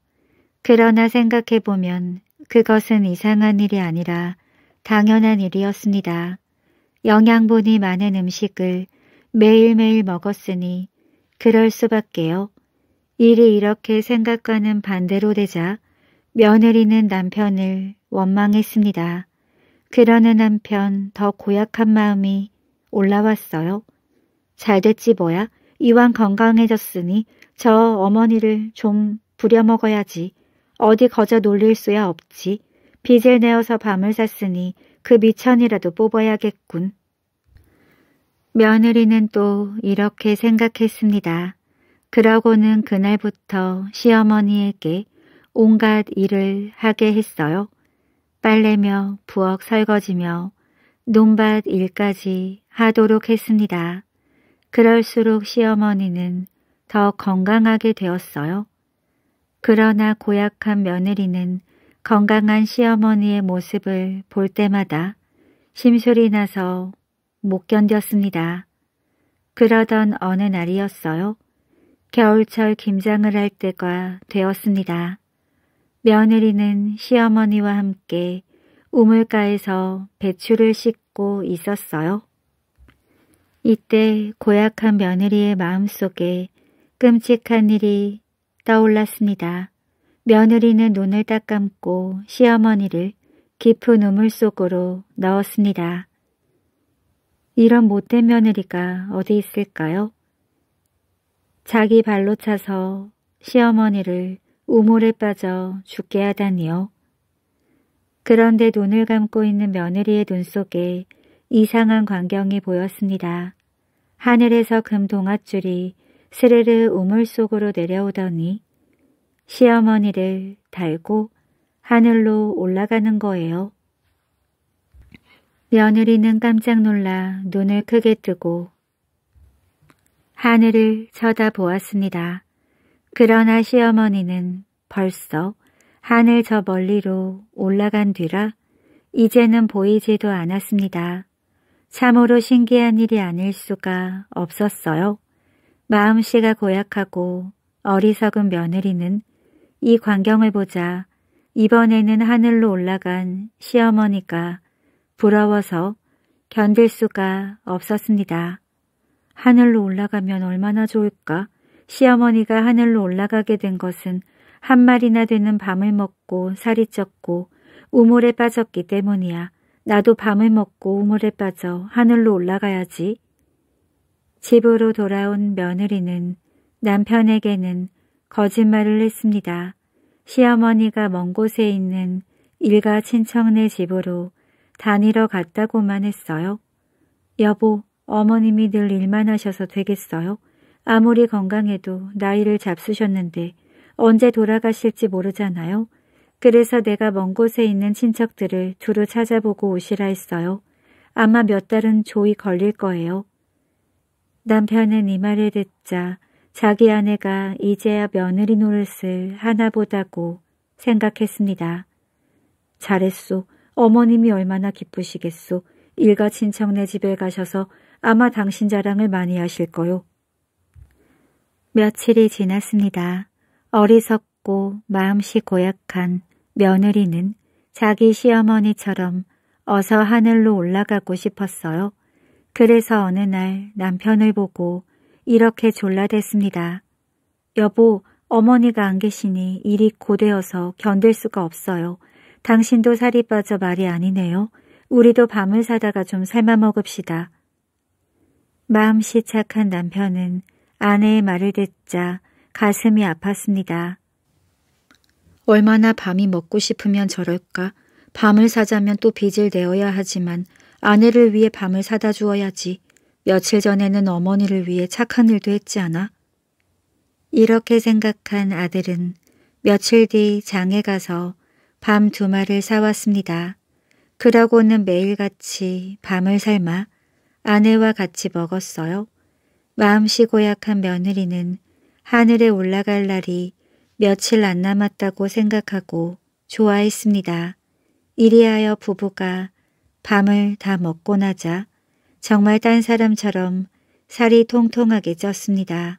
그러나 생각해보면 그것은 이상한 일이 아니라 당연한 일이었습니다. 영양분이 많은 음식을 매일매일 먹었으니 그럴 수밖에요. 일이 이렇게 생각과는 반대로 되자 며느리는 남편을 원망했습니다. 그러는 한편 더 고약한 마음이 올라왔어요. 잘 됐지 뭐야. 이왕 건강해졌으니 저 어머니를 좀 부려먹어야지. 어디 거저 놀릴 수야 없지. 빚을 내어서 밤을 샀으니 그 미천이라도 뽑아야겠군. 며느리는 또 이렇게 생각했습니다. 그러고는 그날부터 시어머니에게 온갖 일을 하게 했어요. 빨래며 부엌 설거지며 논밭 일까지 하도록 했습니다. 그럴수록 시어머니는 더 건강하게 되었어요. 그러나 고약한 며느리는 건강한 시어머니의 모습을 볼 때마다 심술이 나서 못 견뎠습니다. 그러던 어느 날이었어요. 겨울철 김장을 할 때가 되었습니다. 며느리는 시어머니와 함께 우물가에서 배추를 씻고 있었어요. 이때 고약한 며느리의 마음속에 끔찍한 일이 떠올랐습니다. 며느리는 눈을 딱 감고 시어머니를 깊은 우물 속으로 넣었습니다. 이런 못된 며느리가 어디 있을까요? 자기 발로 차서 시어머니를 우물에 빠져 죽게 하다니요. 그런데 눈을 감고 있는 며느리의 눈 속에 이상한 광경이 보였습니다. 하늘에서 금 동아줄이 스르르 우물 속으로 내려오더니 시어머니를 달고 하늘로 올라가는 거예요. 며느리는 깜짝 놀라 눈을 크게 뜨고 하늘을 쳐다보았습니다. 그러나 시어머니는 벌써 하늘 저 멀리로 올라간 뒤라 이제는 보이지도 않았습니다. 참으로 신기한 일이 아닐 수가 없었어요. 마음씨가 고약하고 어리석은 며느리는 이 광경을 보자 이번에는 하늘로 올라간 시어머니가 부러워서 견딜 수가 없었습니다. 하늘로 올라가면 얼마나 좋을까? 시어머니가 하늘로 올라가게 된 것은 한 마리나 되는 밤을 먹고 살이 쪘고 우물에 빠졌기 때문이야. 나도 밤을 먹고 우물에 빠져 하늘로 올라가야지. 집으로 돌아온 며느리는 남편에게는 거짓말을 했습니다. 시어머니가 먼 곳에 있는 일가 친척네 집으로 다니러 갔다고만 했어요. 여보, 어머님이 늘 일만 하셔서 되겠어요? 아무리 건강해도 나이를 잡수셨는데 언제 돌아가실지 모르잖아요. 그래서 내가 먼 곳에 있는 친척들을 두루 찾아보고 오시라 했어요. 아마 몇 달은 조이 걸릴 거예요. 남편은 이 말을 듣자 자기 아내가 이제야 며느리 노릇을 하나보다고 생각했습니다. 잘했소. 어머님이 얼마나 기쁘시겠소. 일가 친척네 집에 가셔서 아마 당신 자랑을 많이 하실 거요. 며칠이 지났습니다. 어리석고 마음씨 고약한 며느리는 자기 시어머니처럼 어서 하늘로 올라가고 싶었어요. 그래서 어느 날 남편을 보고 이렇게 졸라댔습니다. 여보, 어머니가 안 계시니 일이 고되어서 견딜 수가 없어요. 당신도 살이 빠져 말이 아니네요. 우리도 밤을 사다가 좀 삶아 먹읍시다. 마음씨 착한 남편은 아내의 말을 듣자 가슴이 아팠습니다. 얼마나 밤이 먹고 싶으면 저럴까. 밤을 사자면 또 빚을 내어야 하지만 아내를 위해 밤을 사다 주어야지. 며칠 전에는 어머니를 위해 착한 일도 했지 않아? 이렇게 생각한 아들은 며칠 뒤 장에 가서 밤 두 마를 리 사왔습니다. 그러고는 매일같이 밤을 삶아 아내와 같이 먹었어요. 마음씨 고약한 며느리는 하늘에 올라갈 날이 며칠 안 남았다고 생각하고 좋아했습니다. 이리하여 부부가 밤을 다 먹고 나자 정말 딴 사람처럼 살이 통통하게 쪘습니다.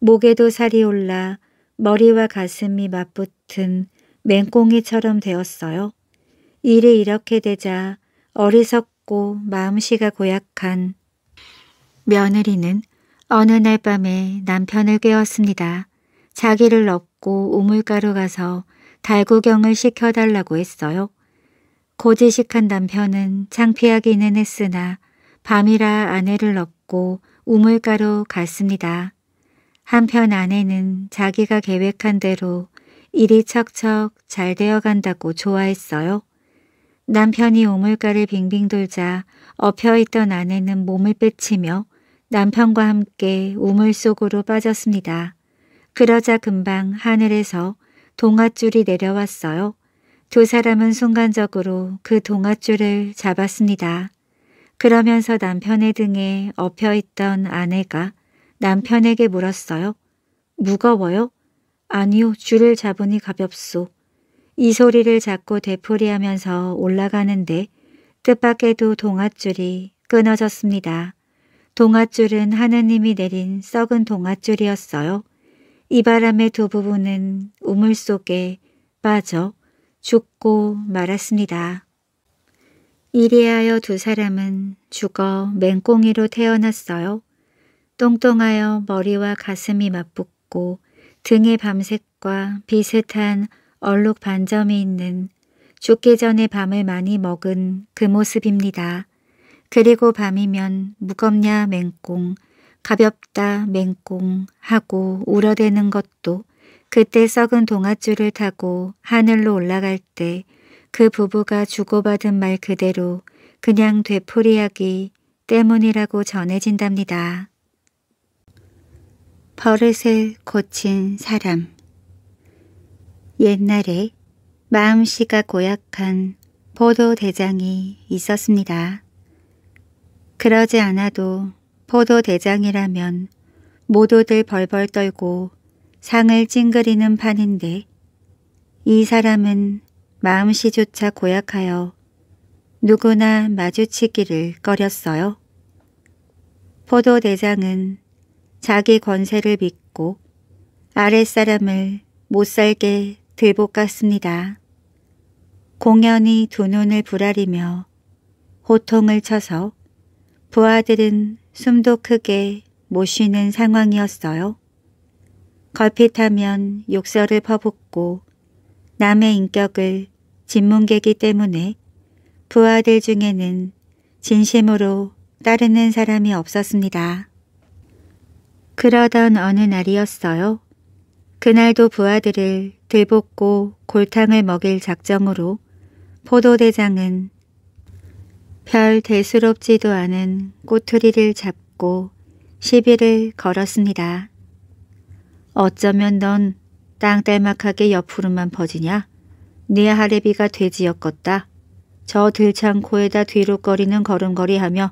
목에도 살이 올라 머리와 가슴이 맞붙은 맹꽁이처럼 되었어요. 일이 이렇게 되자 어리석고 마음씨가 고약한 며느리는 어느 날 밤에 남편을 깨웠습니다. 자기를 넣고 잡고 우물가로 가서 달구경을 시켜달라고 했어요. 고지식한 남편은 창피하기는 했으나 밤이라 아내를 업고 우물가로 갔습니다. 한편 아내는 자기가 계획한 대로 일이 척척 잘 되어간다고 좋아했어요. 남편이 우물가를 빙빙 돌자 엎혀있던 아내는 몸을 빼치며 남편과 함께 우물 속으로 빠졌습니다. 그러자 금방 하늘에서 동아줄이 내려왔어요. 두 사람은 순간적으로 그 동아줄을 잡았습니다. 그러면서 남편의 등에 엎여있던 아내가 남편에게 물었어요. 무거워요? 아니요, 줄을 잡으니 가볍소. 이 소리를 자꾸 되풀이하면서 올라가는데 뜻밖에도 동아줄이 끊어졌습니다. 동아줄은 하느님이 내린 썩은 동아줄이었어요. 이 바람의 두 부부는 우물 속에 빠져 죽고 말았습니다. 이리하여 두 사람은 죽어 맹꽁이로 태어났어요. 똥똥하여 머리와 가슴이 맞붙고 등의 밤색과 비슷한 얼룩 반점이 있는 죽기 전에 밤을 많이 먹은 그 모습입니다. 그리고 밤이면 무겁냐 맹꽁, 가볍다 맹꽁하고 우러대는 것도 그때 썩은 동아줄을 타고 하늘로 올라갈 때 그 부부가 주고받은 말 그대로 그냥 되풀이하기 때문이라고 전해진답니다. 버릇을 고친 사람 옛날에 마음씨가 고약한 보도대장이 있었습니다. 그러지 않아도 포도대장이라면 모두들 벌벌 떨고 상을 찡그리는 판인데 이 사람은 마음씨조차 고약하여 누구나 마주치기를 꺼렸어요. 포도대장은 자기 권세를 믿고 아랫사람을 못살게 들볶았습니다. 공연히 두 눈을 부라리며 호통을 쳐서 부하들은 숨도 크게 못 쉬는 상황이었어요. 걸핏하면 욕설을 퍼붓고 남의 인격을 짓뭉개기 때문에 부하들 중에는 진심으로 따르는 사람이 없었습니다. 그러던 어느 날이었어요. 그날도 부하들을 들볶고 골탕을 먹일 작정으로 포도대장은 별 대수롭지도 않은 꼬투리를 잡고 시비를 걸었습니다. 어쩌면 넌 땅딸막하게 옆으로만 퍼지냐? 네 하레비가 돼지였겄다. 저 들창코에다 뒤룩거리는 걸음걸이하며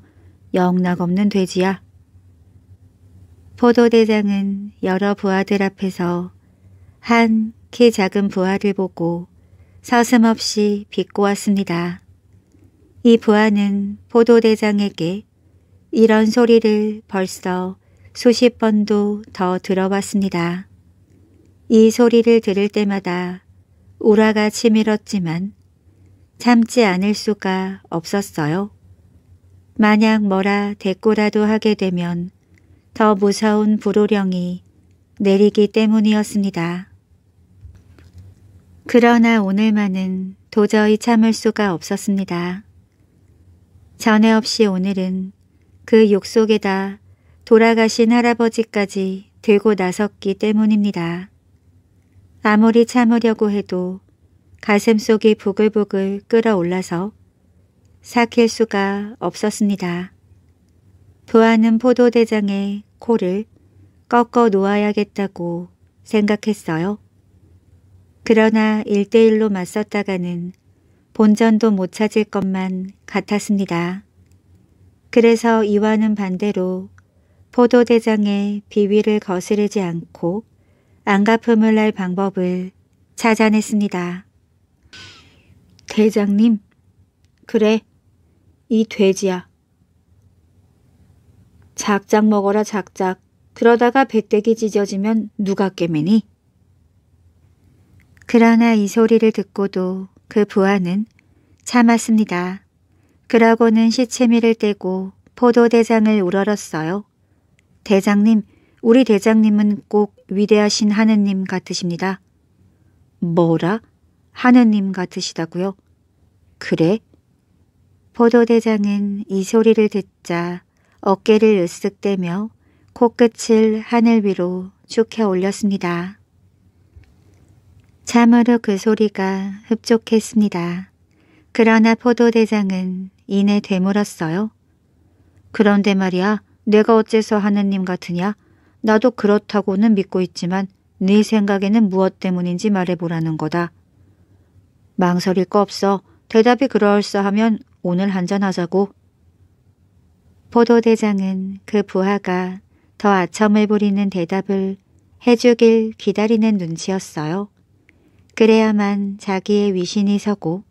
영락없는 돼지야. 포도대장은 여러 부하들 앞에서 한 키 작은 부하를 보고 서슴없이 비꼬았습니다. 이 부하는 포도대장에게 이런 소리를 벌써 수십 번도 더들어왔습니다이 소리를 들을 때마다 우라가 치밀었지만 참지 않을 수가 없었어요. 만약 뭐라 대꾸라도 하게 되면 더 무서운 불호령이 내리기 때문이었습니다. 그러나 오늘만은 도저히 참을 수가 없었습니다. 전에 없이 오늘은 그 욕 속에다 돌아가신 할아버지까지 들고 나섰기 때문입니다. 아무리 참으려고 해도 가슴 속이 부글부글 끓어올라서 삭힐 수가 없었습니다. 부하는 포도대장의 코를 꺾어 놓아야겠다고 생각했어요. 그러나 일대일로 맞섰다가는 본전도 못 찾을 것만 같았습니다. 그래서 이와는 반대로 포도대장의 비위를 거스르지 않고 안가품을 날 방법을 찾아냈습니다. 대장님, 그래, 이 돼지야. 작작 먹어라 작작. 그러다가 백대기 찢어지면 누가 깨매니? 그러나 이 소리를 듣고도 그 부하는 참았습니다. 그러고는 시체미를 떼고 포도대장을 우러렀어요. 대장님, 우리 대장님은 꼭 위대하신 하느님 같으십니다. 뭐라? 하느님 같으시다고요? 그래? 포도대장은 이 소리를 듣자 어깨를 으쓱대며 코끝을 하늘 위로 축해 올렸습니다. 참으로 그 소리가 흡족했습니다. 그러나 포도대장은 이내 되물었어요. 그런데 말이야, 내가 어째서 하느님 같으냐? 나도 그렇다고는 믿고 있지만 네 생각에는 무엇 때문인지 말해보라는 거다. 망설일 거 없어. 대답이 그럴싸하면 러 오늘 한잔하자고. 포도대장은 그 부하가 더 아첨을 부리는 대답을 해주길 기다리는 눈치였어요. 그래야만 자기의 위신이 서고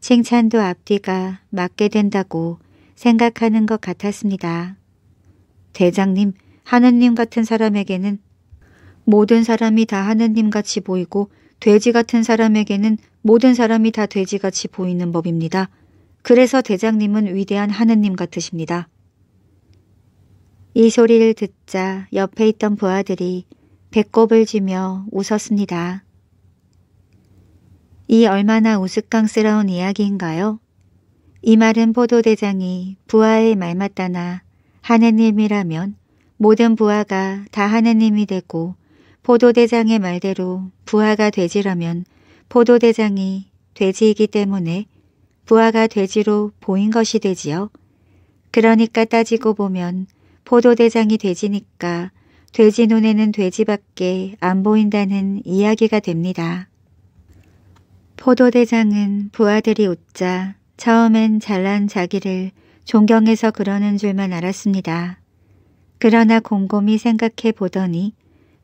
칭찬도 앞뒤가 맞게 된다고 생각하는 것 같았습니다. 대장님, 하느님 같은 사람에게는 모든 사람이 다 하느님같이 보이고 돼지 같은 사람에게는 모든 사람이 다 돼지같이 보이는 법입니다. 그래서 대장님은 위대한 하느님 같으십니다. 이 소리를 듣자 옆에 있던 부하들이 배꼽을 쥐며 웃었습니다. 이 얼마나 우스꽝스러운 이야기인가요? 이 말은 포도대장이 부하의 말마따나 하느님이라면 모든 부하가 다 하느님이 되고 포도대장의 말대로 부하가 돼지라면 포도대장이 돼지이기 때문에 부하가 돼지로 보인 것이 되지요. 그러니까 따지고 보면 포도대장이 돼지니까 돼지 눈에는 돼지밖에 안 보인다는 이야기가 됩니다. 포도대장은 부하들이 웃자 처음엔 잘난 자기를 존경해서 그러는 줄만 알았습니다. 그러나 곰곰이 생각해 보더니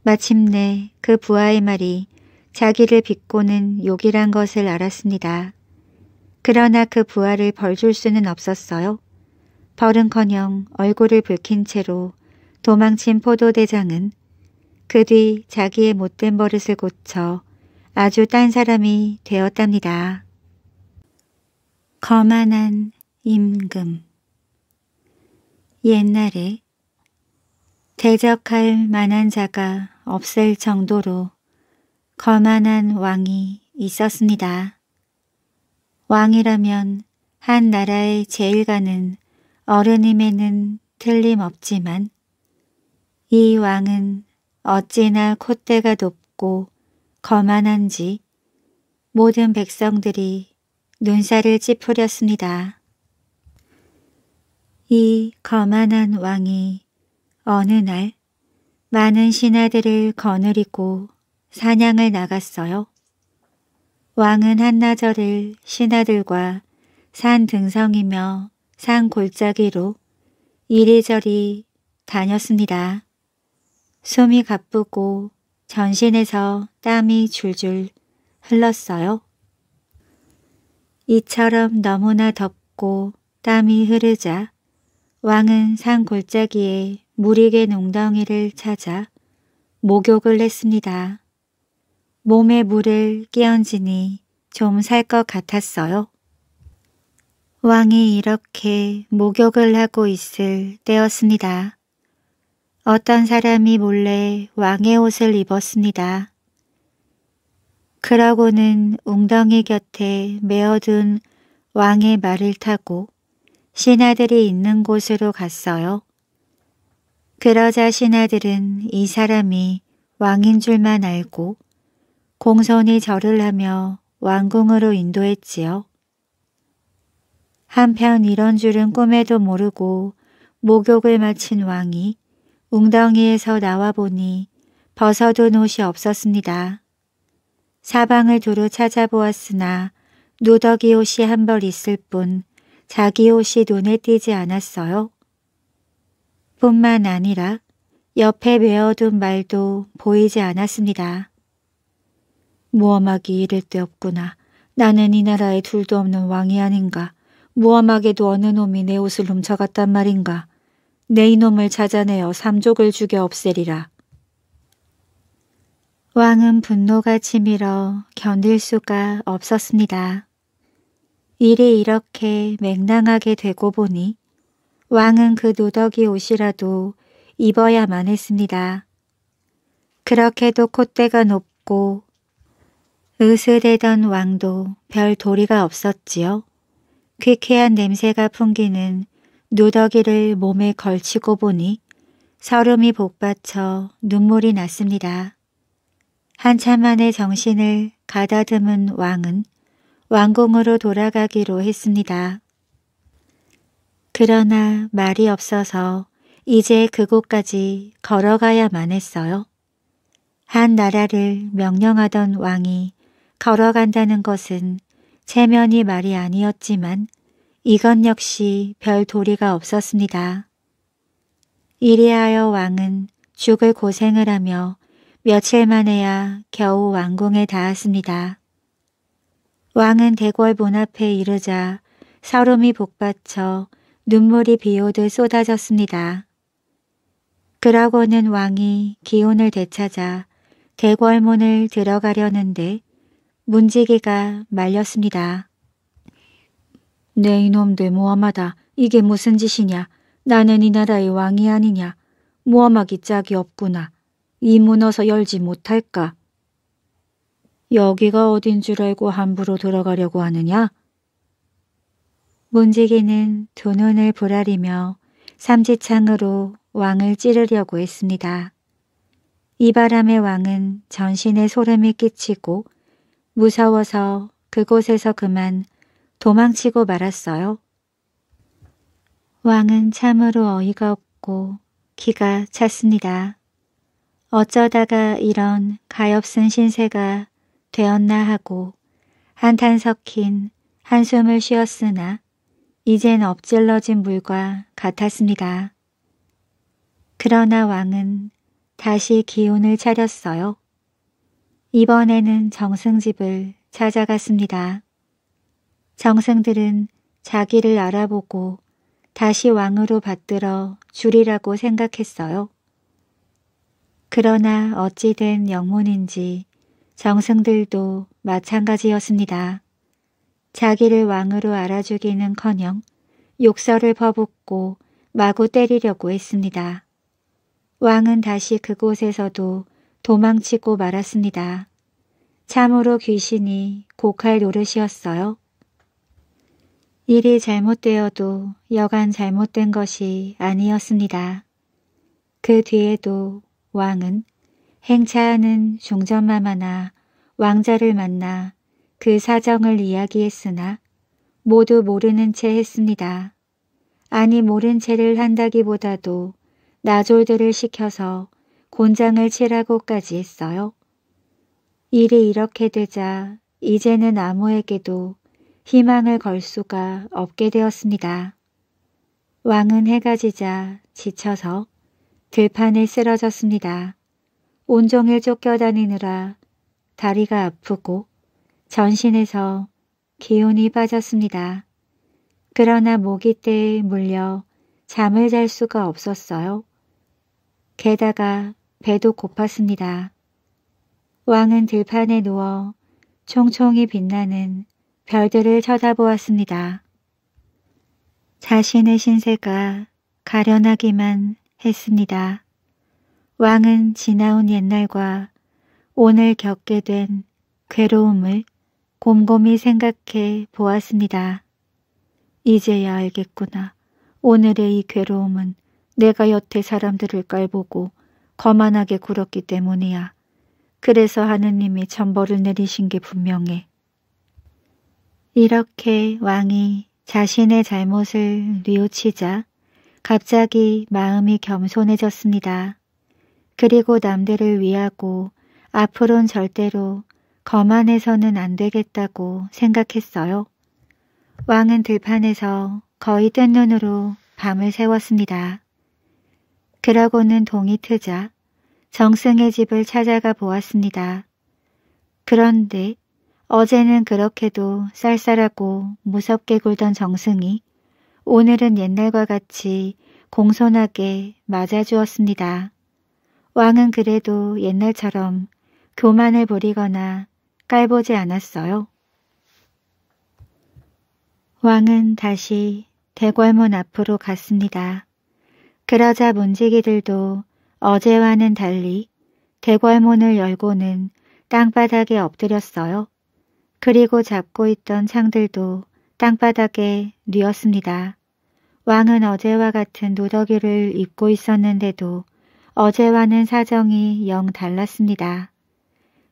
마침내 그 부하의 말이 자기를 비꼬는 욕이란 것을 알았습니다. 그러나 그 부하를 벌 줄 수는 없었어요. 벌은커녕 얼굴을 붉힌 채로 도망친 포도대장은 그 뒤 자기의 못된 버릇을 고쳐 아주 딴 사람이 되었답니다. 거만한 임금 옛날에 대적할 만한 자가 없을 정도로 거만한 왕이 있었습니다. 왕이라면 한 나라의 제일가는 어른임에는 틀림없지만 이 왕은 어찌나 콧대가 높고 거만한지 모든 백성들이 눈살을 찌푸렸습니다. 이 거만한 왕이 어느 날 많은 신하들을 거느리고 사냥을 나갔어요. 왕은 한나절을 신하들과 산 등성이며 산 골짜기로 이리저리 다녔습니다. 숨이 가쁘고 전신에서 땀이 줄줄 흘렀어요. 이처럼 너무나 덥고 땀이 흐르자 왕은 산 골짜기에 무리개 농덩이를 찾아 목욕을 했습니다. 몸에 물을 끼얹으니 좀 살 것 같았어요. 왕이 이렇게 목욕을 하고 있을 때였습니다. 어떤 사람이 몰래 왕의 옷을 입었습니다. 그러고는 웅덩이 곁에 메어둔 왕의 말을 타고 신하들이 있는 곳으로 갔어요. 그러자 신하들은 이 사람이 왕인 줄만 알고 공손히 절을 하며 왕궁으로 인도했지요. 한편 이런 줄은 꿈에도 모르고 목욕을 마친 왕이 웅덩이에서 나와 보니 벗어둔 옷이 없었습니다. 사방을 두루 찾아보았으나 누더기 옷이 한 벌 있을 뿐 자기 옷이 눈에 띄지 않았어요. 뿐만 아니라 옆에 메어둔 말도 보이지 않았습니다. 무엄하기 이를 데 없구나. 나는 이 나라에 둘도 없는 왕이 아닌가. 무엄하게도 어느 놈이 내 옷을 훔쳐갔단 말인가. 내 이놈을 찾아내어 삼족을 죽여 없애리라. 왕은 분노가 치밀어 견딜 수가 없었습니다. 일이 이렇게 맹랑하게 되고 보니 왕은 그 누더기 옷이라도 입어야만 했습니다. 그렇게도 콧대가 높고 으스대던 왕도 별 도리가 없었지요. 퀴퀴한 냄새가 풍기는 누더기를 몸에 걸치고 보니 서름이 복받쳐 눈물이 났습니다. 한참 만에 정신을 가다듬은 왕은 왕궁으로 돌아가기로 했습니다. 그러나 말이 없어서 이제 그곳까지 걸어가야만 했어요. 한 나라를 명령하던 왕이 걸어간다는 것은 체면이 말이 아니었지만 이것 역시 별 도리가 없었습니다. 이리하여 왕은 죽을 고생을 하며 며칠 만에야 겨우 왕궁에 닿았습니다. 왕은 대궐문 앞에 이르자 서름이 복받쳐 눈물이 비오듯 쏟아졌습니다. 그러고는 왕이 기운을 되찾아 대궐문을 들어가려는데 문지기가 말렸습니다. 네 이놈들 모함하다. 이게 무슨 짓이냐. 나는 이 나라의 왕이 아니냐. 모함하기 짝이 없구나. 이문 어서 열지 못할까. 여기가 어딘 줄 알고 함부로 들어가려고 하느냐? 문지기는 두 눈을 보라리며 삼지창으로 왕을 찌르려고 했습니다. 이 바람에 왕은 전신에 소름이 끼치고 무서워서 그곳에서 그만 도망치고 말았어요. 왕은 참으로 어이가 없고 기가 찼습니다. 어쩌다가 이런 가엾은 신세가 되었나 하고 한탄 섞인 한숨을 쉬었으나 이젠 엎질러진 물과 같았습니다. 그러나 왕은 다시 기운을 차렸어요. 이번에는 정승집을 찾아갔습니다. 정승들은 자기를 알아보고 다시 왕으로 받들어 줄이라고 생각했어요. 그러나 어찌된 영문인지 정승들도 마찬가지였습니다. 자기를 왕으로 알아주기는커녕 욕설을 퍼붓고 마구 때리려고 했습니다. 왕은 다시 그곳에서도 도망치고 말았습니다. 참으로 귀신이 곡할 노릇이었어요. 일이 잘못되어도 여간 잘못된 것이 아니었습니다. 그 뒤에도 왕은 행차하는 종전마마나 왕자를 만나 그 사정을 이야기했으나 모두 모르는 채 했습니다. 아니 모른 채를 한다기보다도 나졸들을 시켜서 곤장을 치라고까지 했어요. 일이 이렇게 되자 이제는 아무에게도 희망을 걸 수가 없게 되었습니다. 왕은 해가 지자 지쳐서 들판에 쓰러졌습니다. 온종일 쫓겨다니느라 다리가 아프고 전신에서 기운이 빠졌습니다. 그러나 모기 때에 물려 잠을 잘 수가 없었어요. 게다가 배도 고팠습니다. 왕은 들판에 누워 총총히 빛나는 별들을 쳐다보았습니다. 자신의 신세가 가련하기만 했습니다. 왕은 지나온 옛날과 오늘 겪게 된 괴로움을 곰곰이 생각해 보았습니다. 이제야 알겠구나. 오늘의 이 괴로움은 내가 여태 사람들을 깔보고 거만하게 굴었기 때문이야. 그래서 하느님이 천벌을 내리신 게 분명해. 이렇게 왕이 자신의 잘못을 뉘우치자 갑자기 마음이 겸손해졌습니다. 그리고 남들을 위하고 앞으론 절대로 거만해서는 안 되겠다고 생각했어요. 왕은 들판에서 거의 뜬 눈으로 밤을 세웠습니다 그러고는 동이 트자 정승의 집을 찾아가 보았습니다. 그런데 어제는 그렇게도 쌀쌀하고 무섭게 굴던 정승이 오늘은 옛날과 같이 공손하게 맞아주었습니다. 왕은 그래도 옛날처럼 교만을 부리거나 깔보지 않았어요. 왕은 다시 대궐문 앞으로 갔습니다. 그러자 문지기들도 어제와는 달리 대궐문을 열고는 땅바닥에 엎드렸어요. 그리고 잡고 있던 창들도 땅바닥에 뉘었습니다. 왕은 어제와 같은 노더기를 입고 있었는데도 어제와는 사정이 영 달랐습니다.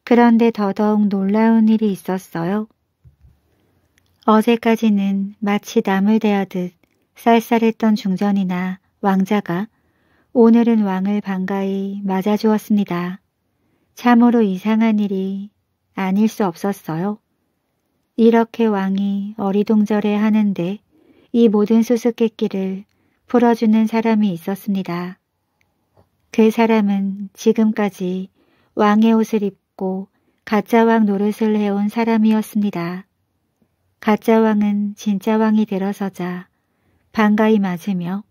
그런데 더더욱 놀라운 일이 있었어요. 어제까지는 마치 남을 대하듯 쌀쌀했던 중전이나 왕자가 오늘은 왕을 반가이 맞아주었습니다. 참으로 이상한 일이 아닐 수 없었어요. 이렇게 왕이 어리둥절해 하는데 이 모든 수수께끼를 풀어주는 사람이 있었습니다. 그 사람은 지금까지 왕의 옷을 입고 가짜 왕 노릇을 해온 사람이었습니다. 가짜 왕은 진짜 왕이 들어서자 반가이 맞으며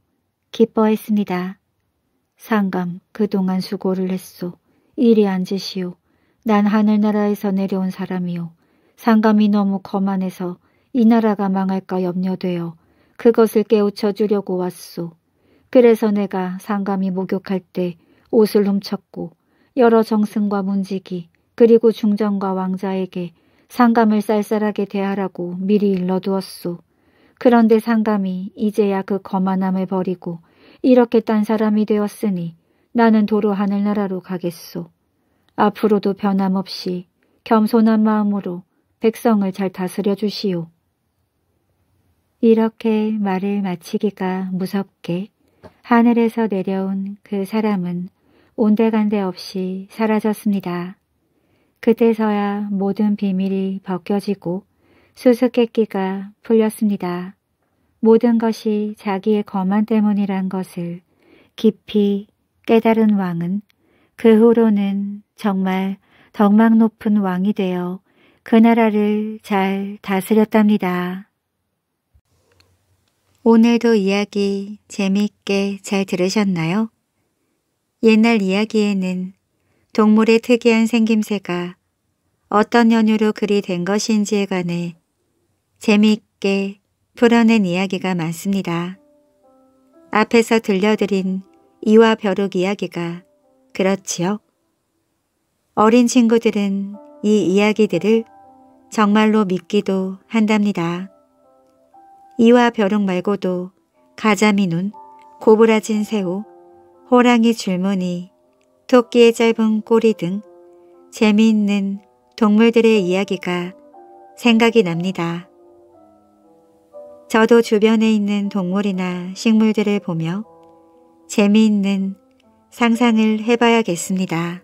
기뻐했습니다. 상감 그동안 수고를 했소. 이리 앉으시오. 난 하늘나라에서 내려온 사람이오. 상감이 너무 거만해서 이 나라가 망할까 염려되어 그것을 깨우쳐 주려고 왔소. 그래서 내가 상감이 목욕할 때 옷을 훔쳤고 여러 정승과 문지기 그리고 중전과 왕자에게 상감을 쌀쌀하게 대하라고 미리 일러두었소. 그런데 상감이 이제야 그 거만함을 버리고 이렇게 딴 사람이 되었으니 나는 도로 하늘나라로 가겠소. 앞으로도 변함없이 겸손한 마음으로 백성을 잘 다스려 주시오. 이렇게 말을 마치기가 무섭게 하늘에서 내려온 그 사람은 온데간데 없이 사라졌습니다. 그때서야 모든 비밀이 벗겨지고 수수께끼가 풀렸습니다. 모든 것이 자기의 거만 때문이란 것을 깊이 깨달은 왕은 그 후로는 정말 덕망 높은 왕이 되어 그 나라를 잘 다스렸답니다. 오늘도 이야기 재미있게 잘 들으셨나요? 옛날 이야기에는 동물의 특이한 생김새가 어떤 연유로 그리 된 것인지에 관해 재미있게 풀어낸 이야기가 많습니다. 앞에서 들려드린 이와 벼룩 이야기가 그렇지요. 어린 친구들은 이 이야기들을 정말로 믿기도 한답니다. 이와 벼룩 말고도 가자미 눈, 고부라진 새우, 호랑이 줄무늬, 토끼의 짧은 꼬리 등 재미있는 동물들의 이야기가 생각이 납니다. 저도 주변에 있는 동물이나 식물들을 보며 재미있는 상상을 해봐야겠습니다.